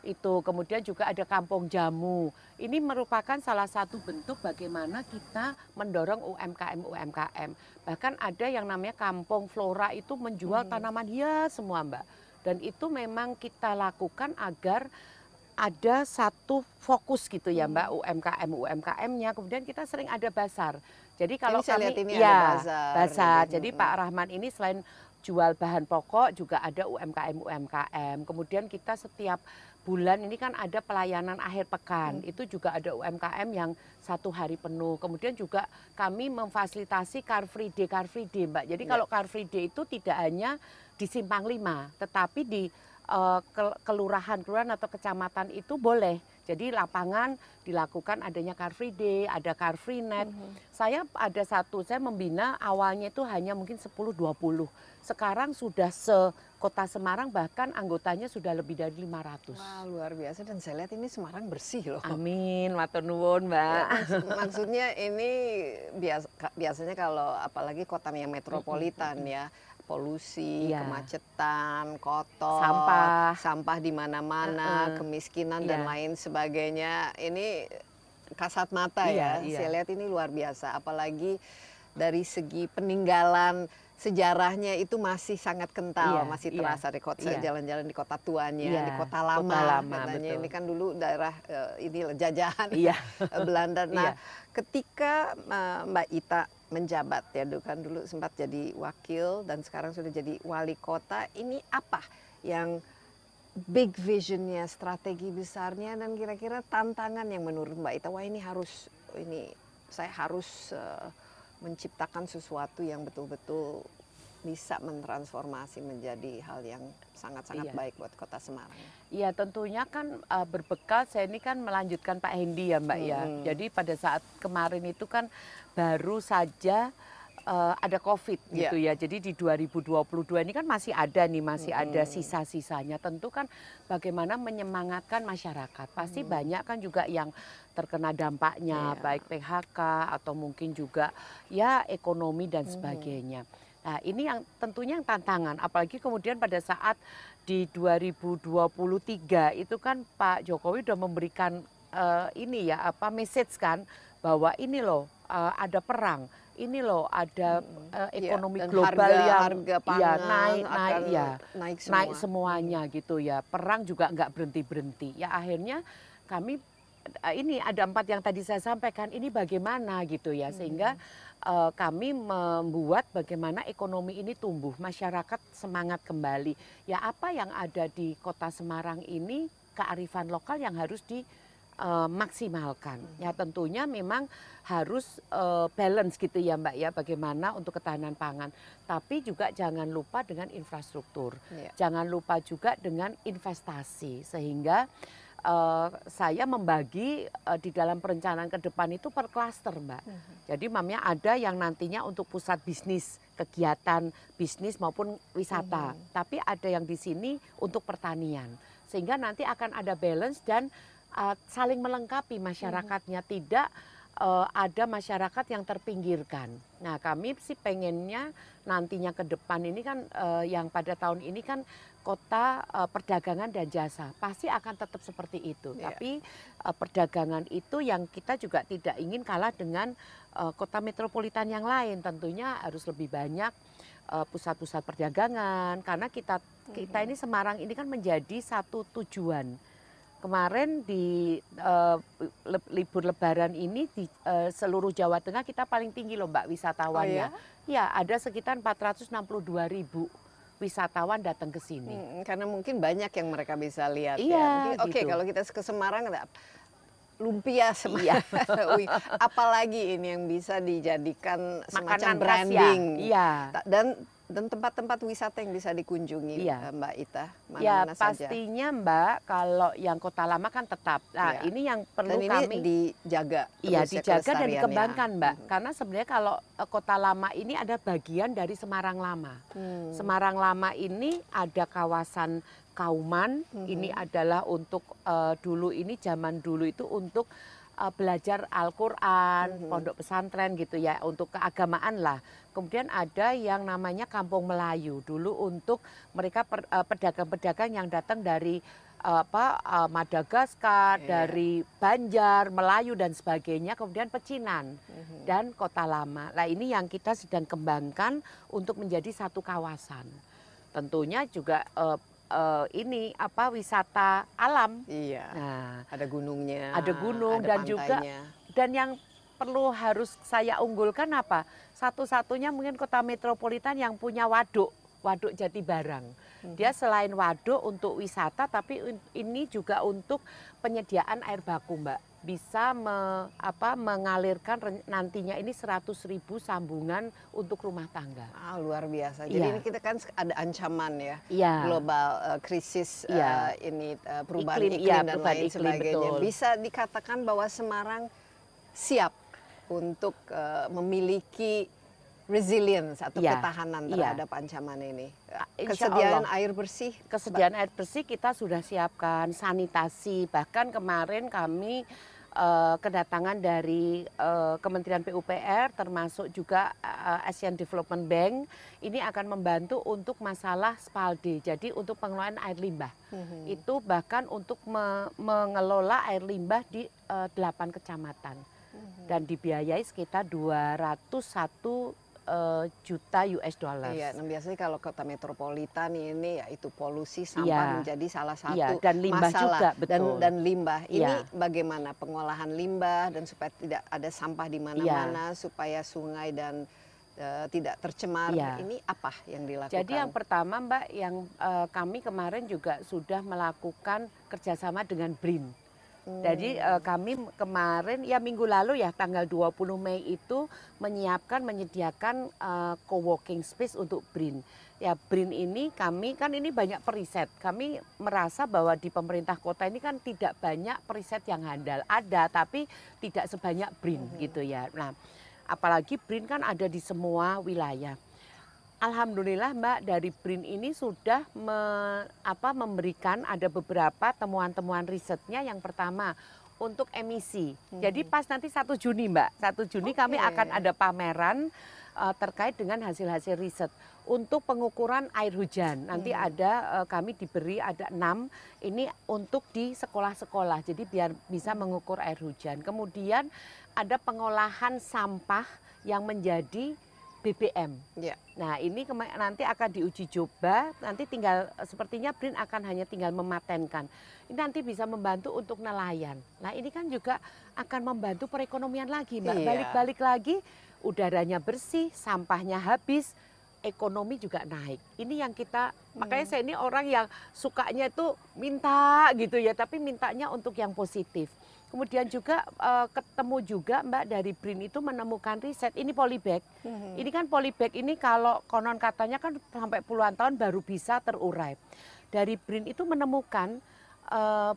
itu kemudian juga ada kampung jamu ini merupakan salah satu bentuk bagaimana kita mendorong UMKM UMKM Bahkan ada yang namanya kampung flora itu menjual hmm. tanaman hias semua Mbak. Dan itu memang kita lakukan agar ada satu fokus gitu ya hmm. Mbak UMKM UMKM-nya kemudian kita sering ada bazar. Jadi kalau ini kami lihat ini ya pasar gitu. Jadi hmm. Pak Rahman ini selain jual bahan pokok juga ada UMKM UMKM. Kemudian kita setiap bulan ini kan ada pelayanan akhir pekan, hmm. itu juga ada UMKM yang satu hari penuh. Kemudian juga kami memfasilitasi Car Free Day, Car Free Day, Mbak. Jadi ya. kalau Car Free Day itu tidak hanya di Simpang lima tetapi di eh, kelurahan-kelurahan atau kecamatan itu boleh jadi lapangan dilakukan adanya Car Free Day, ada Car Free Night. Mm -hmm. Saya ada satu, saya membina awalnya itu hanya mungkin 10-20. Sekarang sudah se Kota Semarang bahkan anggotanya sudah lebih dari 500. Wah, luar biasa dan saya lihat ini Semarang bersih loh. Amin, matur nuwun, Mbak. Ya, maksudnya ini biasa, biasanya kalau apalagi kota yang metropolitan mm -hmm. ya polusi, iya. kemacetan, kotor, sampah, sampah di mana-mana, kemiskinan dan iya. lain sebagainya. Ini kasat mata iya, ya. Saya lihat ini luar biasa, apalagi dari segi peninggalan sejarahnya itu masih sangat kental, masih terasa di kota jalan-jalan di kota tuanya, di kota lama. Kota katanya ini kan dulu daerah eh, ini jajahan ya. Belanda. Nah, ketika eh, Mbak Ita menjabat ya kan dulu sempat jadi wakil dan sekarang sudah jadi wali kota ini apa yang big visionnya strategi besarnya dan kira-kira tantangan yang menurut Mbak Ita wah ini harus ini saya harus uh, menciptakan sesuatu yang betul-betul bisa mentransformasi menjadi hal yang sangat-sangat iya. baik buat kota Semarang. Iya tentunya kan uh, eh, berbekal saya ini kan melanjutkan Pak Hendi ya Mbak hmm. ya. Jadi pada saat kemarin itu kan baru saja uh, ada COVID iya. gitu ya. Jadi di 2022 ini kan masih ada nih, masih hmm. ada sisa-sisanya. Tentu kan bagaimana menyemangatkan masyarakat. Pasti hmm. banyak kan juga yang terkena dampaknya, yeah. baik PHK atau mungkin juga ya ekonomi dan sebagainya. Nah, ini yang tentunya yang tantangan apalagi kemudian pada saat di 2023 itu kan Pak Jokowi sudah memberikan uh, ini ya apa message kan bahwa ini loh uh, ada perang ini loh ada uh, ekonomi ya, global harga, yang harga iya, pangan, ya naik naik ya naik, semua. naik semuanya hmm. gitu ya perang juga nggak berhenti berhenti ya akhirnya kami ini ada empat yang tadi saya sampaikan ini bagaimana gitu ya sehingga hmm Eh, kami membuat bagaimana ekonomi ini tumbuh, masyarakat semangat kembali. Ya apa yang ada di Kota Semarang ini kearifan lokal yang harus dimaksimalkan. Eh, ya mm-hmm. tentunya memang harus eh, balance gitu ya Mbak ya bagaimana untuk ketahanan pangan. Tapi juga jangan lupa dengan infrastruktur. ya. Jangan lupa juga dengan investasi sehingga Uh, saya membagi uh, di dalam perencanaan ke depan itu per klaster, Mbak. Mm -hmm. Jadi mamnya ada yang nantinya untuk pusat bisnis, kegiatan bisnis maupun wisata. Mm -hmm. Tapi ada yang di sini untuk pertanian. Sehingga nanti akan ada balance dan uh, saling melengkapi mhm. masyarakatnya mm -hmm. tidak uh, ada masyarakat yang terpinggirkan. Nah, kami sih pengennya nantinya ke depan ini kan uh, yang pada tahun ini kan kota uh, perdagangan dan jasa pasti akan tetap seperti itu. Yeah. Tapi uh, perdagangan itu yang kita juga tidak ingin kalah dengan uh, kota metropolitan yang lain. Tentunya harus lebih banyak pusat-pusat perdagangan karena kita kita mm -hmm. ini Semarang ini kan menjadi satu tujuan kemarin di uh, libur Lebaran ini di uh, seluruh Jawa Tengah kita paling tinggi loh mbak wisatawannya. Oh, ya? ya ada sekitar 462 ribu wisatawan datang ke sini. Hmm, karena mungkin banyak yang mereka bisa lihat. Ya. Iya. Ya. Oke gitu. kalau kita ke Semarang ada lumpia Semarang. Iya. Apalagi ini yang bisa dijadikan semacam Makanan ya? branding. Iya. Dan dan tempat-tempat wisata yang bisa dikunjungi ya. Mbak Ita mana, ya, mana saja? pastinya Mbak kalau yang kota lama kan tetap. Nah, ya. ini yang perlu dan ini kami dijaga. Iya, ya, dijaga dan dikembangkan, Mbak. Hmm. Karena sebenarnya kalau eh, kota lama ini ada bagian dari Semarang Lama. Hmm. Semarang Lama ini ada kawasan Kauman. Hmm. Ini adalah untuk uh, dulu ini zaman dulu itu untuk uh, belajar Al-Quran, mm -hmm. pondok pesantren gitu ya untuk keagamaan lah. Kemudian ada yang namanya Kampung Melayu dulu untuk mereka eh, pedagang-pedagang uh, yang datang dari eh, apa Madagaskar, yeah. dari Banjar, Melayu dan sebagainya, kemudian Pecinan mm-hmm. dan Kota Lama. Nah, ini yang kita sedang kembangkan untuk menjadi satu kawasan. Tentunya juga uh, uh, ini apa wisata alam. Iya. Nah, ada gunungnya. Ada gunung ada dan pantainya. juga dan yang perlu harus saya unggulkan apa? Satu-satunya mungkin kota metropolitan yang punya waduk, waduk jati barang. Hmm. Dia selain waduk untuk wisata tapi ini juga untuk penyediaan air baku, Mbak bisa me, apa, mengalirkan nantinya ini 100 ribu sambungan untuk rumah tangga. Ah, luar biasa. Jadi ya. ini kita kan ada ancaman ya, ya. global uh, krisis ya. uh, ini uh, perubahan iklim, iklim ya, dan perubahan lain iklim, sebagainya. Betul. Bisa dikatakan bahwa Semarang siap untuk uh, memiliki resilience atau ya, ketahanan iya. terhadap ya. ancaman ini. Ah, Kesediaan air bersih. Kesediaan air bersih kita sudah siapkan, sanitasi, bahkan kemarin kami Eh, kedatangan dari uh, Kementerian PUPR termasuk juga uh, Asian Development Bank ini akan membantu untuk masalah spalde. Jadi untuk pengelolaan air limbah. Mm-hmm. Itu bahkan untuk me- mengelola air limbah di uh, 8 kecamatan. Mm-hmm. Dan dibiayai sekitar 201 uh, juta US dollar. Iya, dan nah, biasanya kalau kota metropolitan ini ya itu polusi sampah ya. menjadi salah iya, satu ya, dan limbah masalah. juga betul. Dan, dan limbah ini ya. bagaimana pengolahan limbah dan supaya tidak ada sampah di iya. mana-mana ya. supaya sungai dan eh, tidak tercemar. Ya. Ini apa yang dilakukan? Jadi yang pertama Mbak, yang uh, kami kemarin juga sudah melakukan kerjasama dengan BRIN. Jadi uh, kami kemarin ya minggu lalu ya tanggal 20 Mei itu menyiapkan menyediakan uh, co-working space untuk BRIN. Ya BRIN ini kami kan ini banyak periset. Kami merasa bahwa di pemerintah kota ini kan tidak banyak periset yang handal. Ada tapi tidak sebanyak BRIN mm -hmm. gitu ya. Nah, apalagi BRIN kan ada di semua wilayah. Alhamdulillah Mbak dari BRIN ini sudah me, apa, memberikan ada beberapa temuan-temuan risetnya. Yang pertama untuk emisi. Hmm. Jadi pas nanti 1 Juni Mbak, 1 Juni okay. kami akan ada pameran uh, terkait dengan hasil-hasil riset untuk pengukuran air hujan. Nanti hmm. ada uh, kami diberi ada enam ini untuk di sekolah-sekolah. Jadi biar bisa mengukur air hujan. Kemudian ada pengolahan sampah yang menjadi BBM. Ya. Nah ini nanti akan diuji coba, nanti tinggal sepertinya BRIN akan hanya tinggal mematenkan. Ini nanti bisa membantu untuk nelayan. Nah ini kan juga akan membantu perekonomian lagi, iya. Balik-balik ya. lagi, udaranya bersih, sampahnya habis, ekonomi juga naik. Ini yang kita hmm. makanya saya ini orang yang sukanya itu minta gitu ya, tapi mintanya untuk yang positif. Kemudian juga uh, ketemu juga Mbak dari BRIN itu menemukan riset ini polybag. hmm Ini kan polybag ini kalau konon katanya kan sampai puluhan tahun baru bisa terurai. Dari BRIN itu menemukan uh,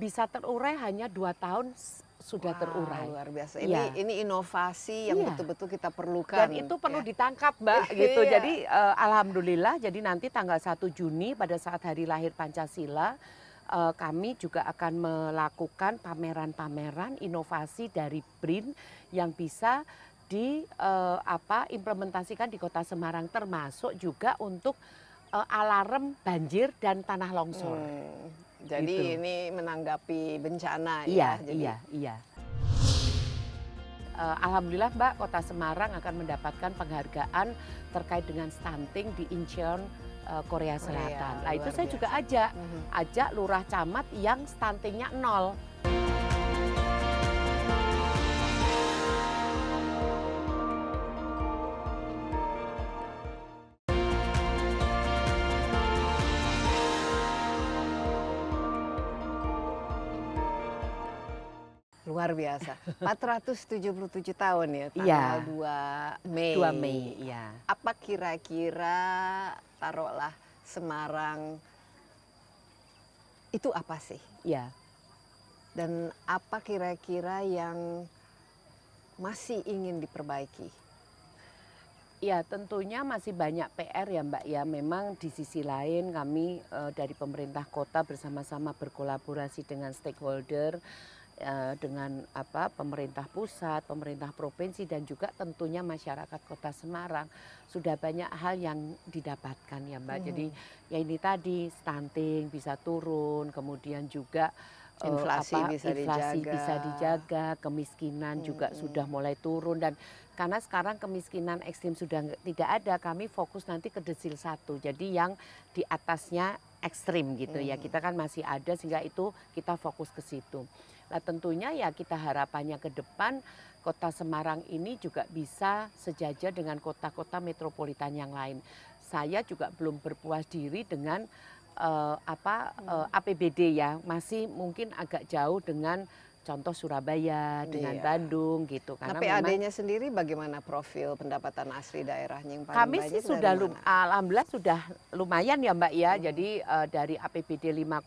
bisa terurai hanya dua tahun sudah wow, terurai. Luar biasa. Ini ya. ini inovasi yang iya. betul-betul ya. kita perlukan. Dan itu perlu ya. ditangkap, Mbak, gitu. Iya. Jadi uh, alhamdulillah jadi nanti tanggal 1 Juni pada saat hari lahir Pancasila Eh, kami juga akan melakukan pameran-pameran inovasi dari BRIN yang bisa di uh, apa implementasikan di Kota Semarang termasuk juga untuk uh, alarm banjir dan tanah longsor. Hmm, jadi gitu. ini menanggapi bencana ya, iya, ya. Jadi... Iya, iya. Uh, Alhamdulillah Mbak, Kota Semarang akan mendapatkan penghargaan terkait dengan stunting di Incheon uh, Korea Selatan. iya, nah itu saya juga ajak, mm-hmm. ajak lurah camat yang stuntingnya nol luar biasa 477 tahun ya tanggal ya. 2 Mei 2 Mei ya apa kira-kira taruhlah Semarang itu apa sih ya dan apa kira-kira yang masih ingin diperbaiki? Ya tentunya masih banyak PR ya Mbak ya. Memang di sisi lain kami e, dari pemerintah kota bersama-sama berkolaborasi dengan stakeholder Eh, dengan apa pemerintah pusat, pemerintah provinsi dan juga tentunya masyarakat Kota Semarang sudah banyak hal yang didapatkan ya Mbak. Hmm. Jadi ya ini tadi stunting bisa turun, kemudian juga eh, inflasi, apa, bisa, inflasi dijaga. bisa dijaga, kemiskinan hmm. juga sudah mulai turun dan karena sekarang kemiskinan ekstrim sudah tidak ada, kami fokus nanti ke desil satu. Jadi yang di atasnya ekstrim gitu ya. hmm. ya kita kan masih ada sehingga itu kita fokus ke situ. Nah tentunya ya kita harapannya ke depan kota Semarang ini juga bisa sejajar dengan kota-kota metropolitan yang lain. Saya juga belum berpuas diri dengan uh, apa uh, hmm. eh, APBD ya, masih mungkin agak jauh dengan contoh Surabaya dengan iya. Bandung gitu kan. Tapi adanya sendiri bagaimana profil pendapatan asli daerahnya yang paling kami sih sudah lum, alhamdulillah sudah lumayan ya Mbak ya hmm. jadi uh, dari APBD 5,2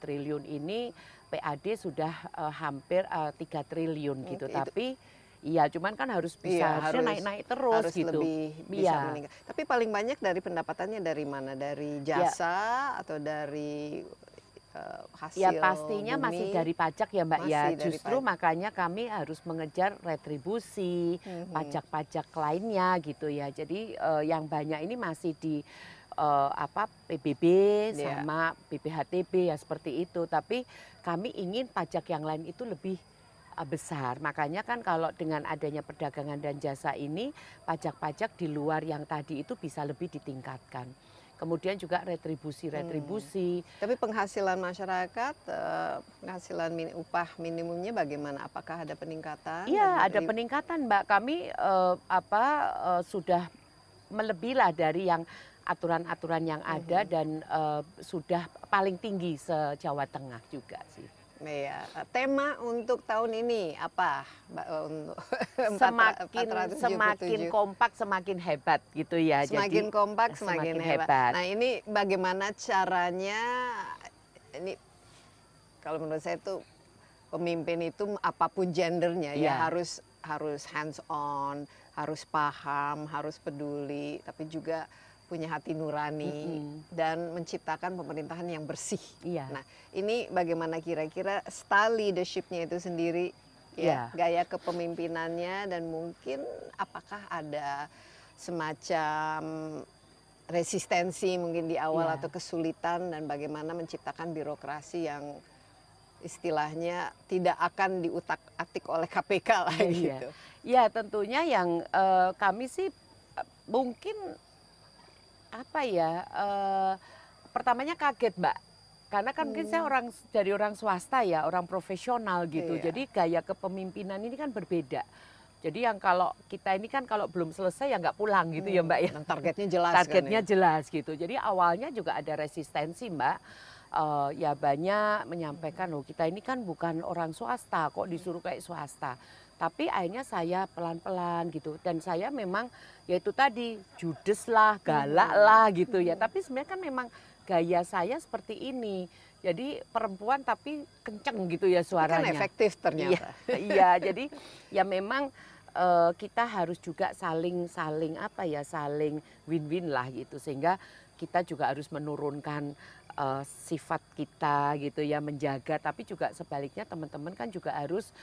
triliun ini PAD sudah uh, hampir eh, tiga 3 triliun gitu, itu, tapi ya cuman kan harus iya, bisa iya, naik-naik terus harus gitu. lebih bisa iya. Tapi paling banyak dari pendapatannya dari mana? Dari iya. jasa iya. atau dari uh, hasil Ya pastinya bumi? masih dari pajak ya, Mbak ya, masih ya. Justru pajak. makanya kami harus mengejar retribusi, mhm. pajak-pajak mm -hmm. lainnya gitu ya. Jadi uh, yang banyak ini masih di uh, apa PBB yeah. sama BPHTB ya seperti itu. Tapi kami ingin pajak yang lain itu lebih eh, besar. Makanya kan kalau dengan adanya perdagangan dan jasa ini pajak-pajak di luar yang tadi itu bisa lebih ditingkatkan. Kemudian juga retribusi-retribusi. Hmm. Tapi penghasilan masyarakat, eh, penghasilan min upah minimumnya bagaimana? Apakah ada peningkatan? Iya, ada peningkatan, Mbak. Kami uh, apa uh, sudah melebihlah dari yang aturan-aturan yang ada mm-hmm. dan uh, sudah paling tinggi se Jawa Tengah juga sih. Iya. Tema untuk tahun ini apa? Eh, semakin 477. semakin kompak, semakin hebat gitu ya. Semakin Jadi, kompak, semakin, semakin hebat. hebat. Nah ini bagaimana caranya? Ini kalau menurut saya itu pemimpin itu apapun gendernya yeah. ya iya. harus harus hands on, harus paham, harus peduli, tapi juga punya hati nurani mm-hmm. dan menciptakan pemerintahan yang bersih. Iya. Nah, ini bagaimana kira-kira style leadershipnya itu sendiri, ya, yeah. gaya kepemimpinannya dan mungkin apakah ada semacam resistensi mungkin di awal yeah. atau kesulitan dan bagaimana menciptakan birokrasi yang istilahnya tidak akan diutak-atik oleh KPK lagi. Iya, iya. gitu. Ya tentunya yang uh, kami sih eh, mungkin apa ya? Uh, pertamanya kaget, Mbak. Karena kan hmm. mungkin saya hmm. orang dari orang swasta ya, orang profesional gitu. Iya. Jadi gaya kepemimpinan ini kan berbeda. Jadi yang kalau kita ini kan kalau belum selesai ya nggak pulang gitu ya, hmm. ya mbak ya. Dan targetnya jelas. Kan targetnya kan, ya? jelas gitu. Jadi awalnya juga ada resistensi mbak. Uh, ya banyak menyampaikan loh kita ini kan bukan orang swasta kok disuruh kayak swasta tapi akhirnya saya pelan-pelan gitu dan saya memang yaitu tadi judes lah galak hmm. lah gitu ya hmm. tapi sebenarnya kan memang gaya saya seperti ini jadi perempuan tapi kenceng gitu ya kan suaranya kan efektif ternyata iya, iya jadi ya memang uh, kita harus juga saling saling apa ya saling win-win lah gitu sehingga kita juga harus menurunkan uh, sifat kita gitu ya menjaga tapi juga sebaliknya teman-teman kan juga harus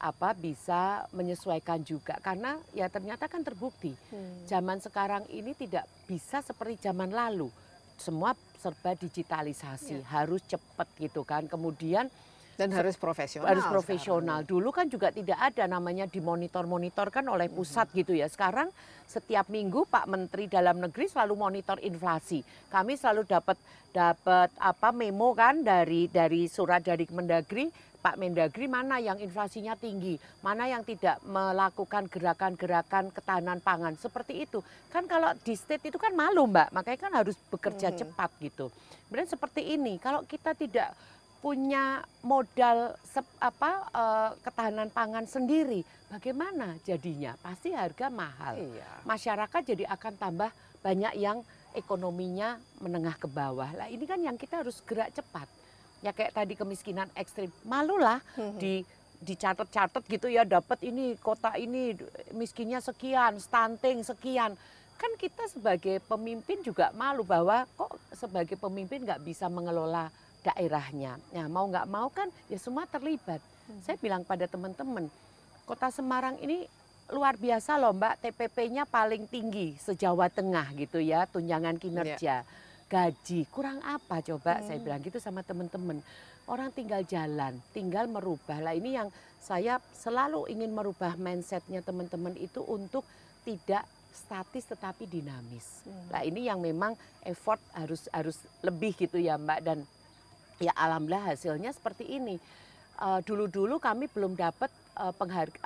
apa bisa menyesuaikan juga karena ya ternyata kan terbukti hmm. zaman sekarang ini tidak bisa seperti zaman lalu semua serba digitalisasi ya. harus cepat gitu kan kemudian dan harus profesional harus profesional sekarang. dulu kan juga tidak ada namanya dimonitor monitor kan oleh hmm. pusat hmm. gitu ya sekarang setiap minggu Pak Menteri Dalam Negeri selalu monitor inflasi kami selalu dapat dapat apa memo kan dari dari surat dari Kemendagri Pak Mendagri mana yang inflasinya tinggi, mana yang tidak melakukan gerakan-gerakan ketahanan pangan seperti itu. Kan kalau di state itu kan malu Mbak, makanya kan harus bekerja hmm. cepat gitu. Kemudian seperti ini, kalau kita tidak punya modal sep, apa e, ketahanan pangan sendiri, bagaimana jadinya? Pasti harga mahal. Iya. Masyarakat jadi akan tambah banyak yang ekonominya menengah ke bawah. Lah ini kan yang kita harus gerak cepat ya kayak tadi kemiskinan ekstrim malulah hmm. di dicatat-catat gitu ya dapat ini kota ini miskinnya sekian stunting sekian kan kita sebagai pemimpin juga malu bahwa kok sebagai pemimpin nggak bisa mengelola daerahnya ya mau nggak mau kan ya semua terlibat hmm. saya bilang pada teman-teman kota Semarang ini luar biasa loh mbak TPP-nya paling tinggi sejawa Tengah gitu ya tunjangan iya. kinerja yeah gaji kurang apa coba hmm. saya bilang gitu sama teman-teman orang tinggal jalan tinggal merubah lah ini yang saya selalu ingin merubah mindsetnya teman-teman itu untuk tidak statis tetapi dinamis hmm. lah ini yang memang effort harus harus lebih gitu ya mbak dan ya alhamdulillah hasilnya seperti ini eh, dulu-dulu kami belum dapat uh,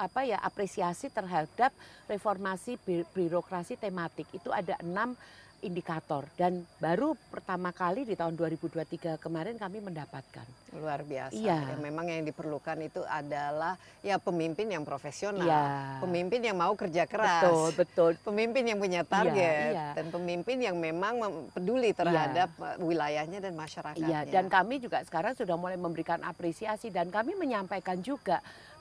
apa ya apresiasi terhadap reformasi birokrasi tematik itu ada enam indikator dan baru pertama kali di tahun 2023 kemarin kami mendapatkan luar biasa ya. ya memang yang diperlukan itu adalah ya pemimpin yang profesional ya. pemimpin yang mau kerja keras betul betul pemimpin yang punya target ya, ya. dan pemimpin yang memang peduli iya. terhadap ya. wilayahnya dan masyarakatnya ya, dan kami juga sekarang sudah mulai memberikan apresiasi dan kami menyampaikan juga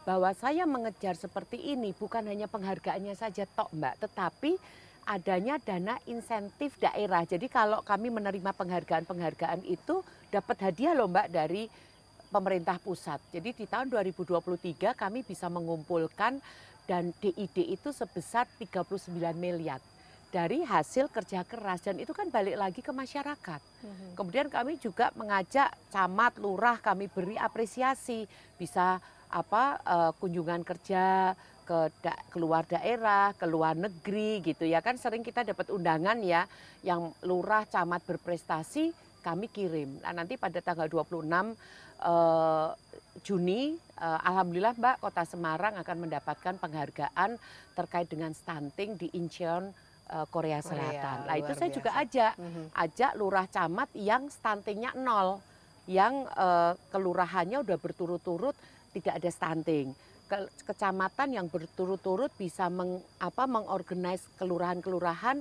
bahwa saya mengejar seperti ini bukan hanya penghargaannya saja tok mbak tetapi adanya dana insentif daerah. Jadi kalau kami menerima penghargaan-penghargaan itu dapat hadiah loh Mbak dari pemerintah pusat. Jadi di tahun 2023 kami bisa mengumpulkan dan DID itu sebesar 39 miliar dari hasil kerja keras dan itu kan balik lagi ke masyarakat. Mm-hmm. Kemudian kami juga mengajak camat, lurah kami beri apresiasi bisa apa uh, kunjungan kerja, ke da keluar daerah, ke luar negeri gitu ya kan sering kita dapat undangan ya yang lurah camat berprestasi kami kirim. Nah, nanti pada tanggal 26 eh, Juni eh, alhamdulillah Mbak Kota Semarang akan mendapatkan penghargaan terkait dengan stunting di Incheon eh, Korea oh iya, Selatan. nah, itu saya biasa. juga ajak mm -hmm. ajak lurah camat yang stuntingnya nol yang eh, kelurahannya udah berturut-turut tidak ada stunting kecamatan yang berturut-turut bisa meng, apa mengorganize kelurahan-kelurahan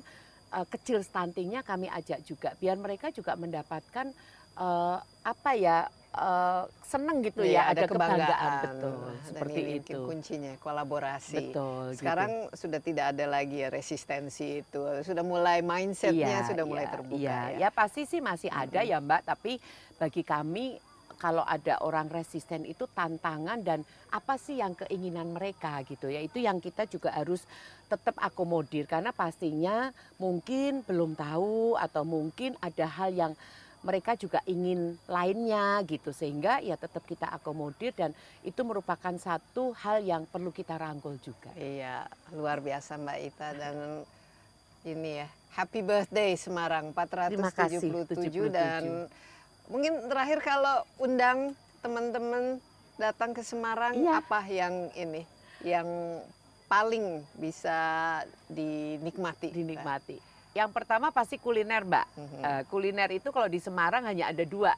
uh, kecil stuntingnya kami ajak juga biar mereka juga mendapatkan uh, apa ya Uh, seneng gitu ya, ya ada, ada kebanggaan, kebanggaan betul nah, seperti ini itu kuncinya kolaborasi betul gitu. sekarang gitu. sudah tidak ada lagi ya resistensi itu sudah mulai mindsetnya ya, sudah ya, mulai iya, terbuka ya. ya ya pasti sih masih ada -hmm. ya mbak tapi bagi kami kalau ada orang resisten itu tantangan dan apa sih yang keinginan mereka gitu ya. Itu yang kita juga harus tetap akomodir karena pastinya mungkin belum tahu atau mungkin ada hal yang mereka juga ingin lainnya gitu sehingga ya tetap kita akomodir dan itu merupakan satu hal yang perlu kita rangkul juga. Iya, luar biasa Mbak Ita dan ini ya Happy Birthday Semarang 477 dan Mungkin terakhir kalau undang teman-teman datang ke Semarang ya. apa yang ini yang paling bisa dinikmati? Dinikmati. Kan? Yang pertama pasti kuliner, Mbak. Mm -hmm. uh, kuliner itu kalau di Semarang hanya ada dua,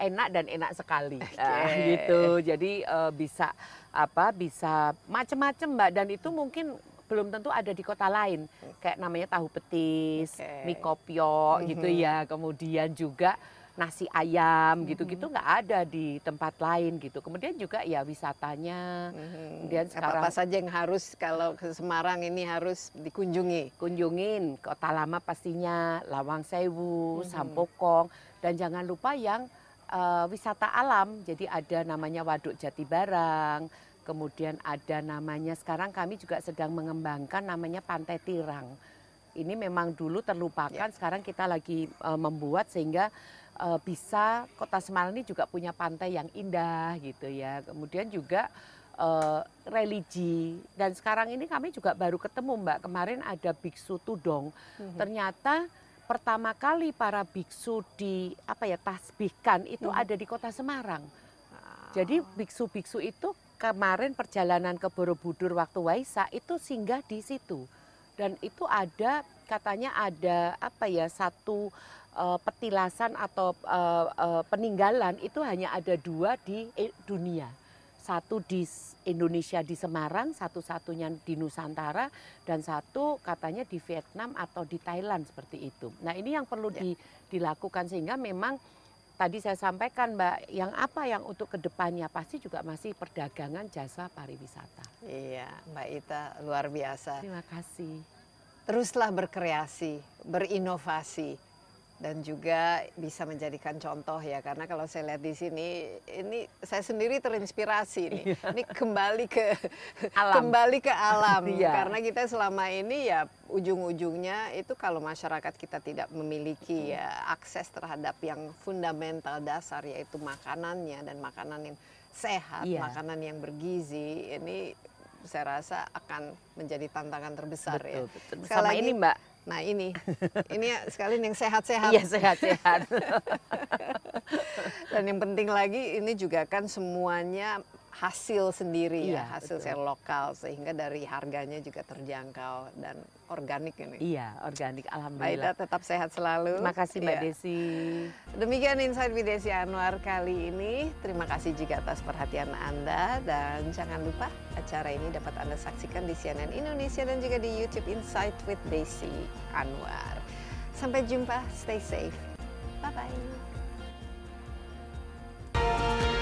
enak dan enak sekali, okay. uh, eh, gitu. Jadi uh, bisa apa? Bisa macem-macem, Mbak. Dan itu mungkin belum tentu ada di kota lain kayak namanya tahu petis, okay. mie kopio mm -hmm. gitu mhm. ya. Kemudian juga nasi ayam gitu-gitu nggak ada di tempat lain gitu. Kemudian juga ya wisatanya. Mm-hmm. Kemudian sekarang apa, apa saja yang harus kalau ke Semarang ini harus dikunjungi? Kunjungin Kota Lama pastinya, Lawang Sewu, mm-hmm. Sampokong, dan jangan lupa yang uh, wisata alam. Jadi ada namanya Waduk Jatibarang Kemudian ada namanya sekarang kami juga sedang mengembangkan namanya Pantai Tirang. Ini memang dulu terlupakan, ya. sekarang kita lagi uh, membuat sehingga uh, bisa Kota Semarang ini juga punya pantai yang indah gitu ya. Kemudian juga uh, religi dan sekarang ini kami juga baru ketemu Mbak. Kemarin ada biksu tudong. Mm -hmm. Ternyata pertama kali para biksu di apa ya tasbihkan itu mm -hmm. ada di Kota Semarang. Ah. Jadi biksu-biksu itu kemarin perjalanan ke Borobudur waktu Waisak itu singgah di situ. Dan itu ada katanya ada apa ya satu uh, petilasan atau uh, uh, peninggalan itu hanya ada dua di dunia. Satu di Indonesia di Semarang, satu-satunya di Nusantara, dan satu katanya di Vietnam atau di Thailand seperti itu. Nah ini yang perlu ya. di, dilakukan sehingga memang tadi saya sampaikan Mbak, yang apa yang untuk kedepannya pasti juga masih perdagangan jasa pariwisata. Iya Mbak Ita, luar biasa. Terima kasih. Teruslah berkreasi, berinovasi dan juga bisa menjadikan contoh ya karena kalau saya lihat di sini ini saya sendiri terinspirasi nih iya. ini kembali ke alam. kembali ke alam iya. karena kita selama ini ya ujung-ujungnya itu kalau masyarakat kita tidak memiliki ya akses terhadap yang fundamental dasar yaitu makanannya dan makanan yang sehat iya. makanan yang bergizi ini saya rasa akan menjadi tantangan terbesar betul, ya. Betul. Sama lagi, ini Mbak nah ini ini sekali yang sehat-sehat ya sehat-sehat dan yang penting lagi ini juga kan semuanya hasil sendiri ya, iya, ya hasil betul. lokal sehingga dari harganya juga terjangkau dan organik ini. Iya, organik alhamdulillah. Baiklah tetap sehat selalu. Terima kasih Mbak ya. Desi. Demikian insight with Desi Anwar kali ini. Terima kasih juga atas perhatian Anda dan jangan lupa acara ini dapat Anda saksikan di CNN Indonesia dan juga di YouTube Insight with Desi Anwar. Sampai jumpa, stay safe. Bye bye.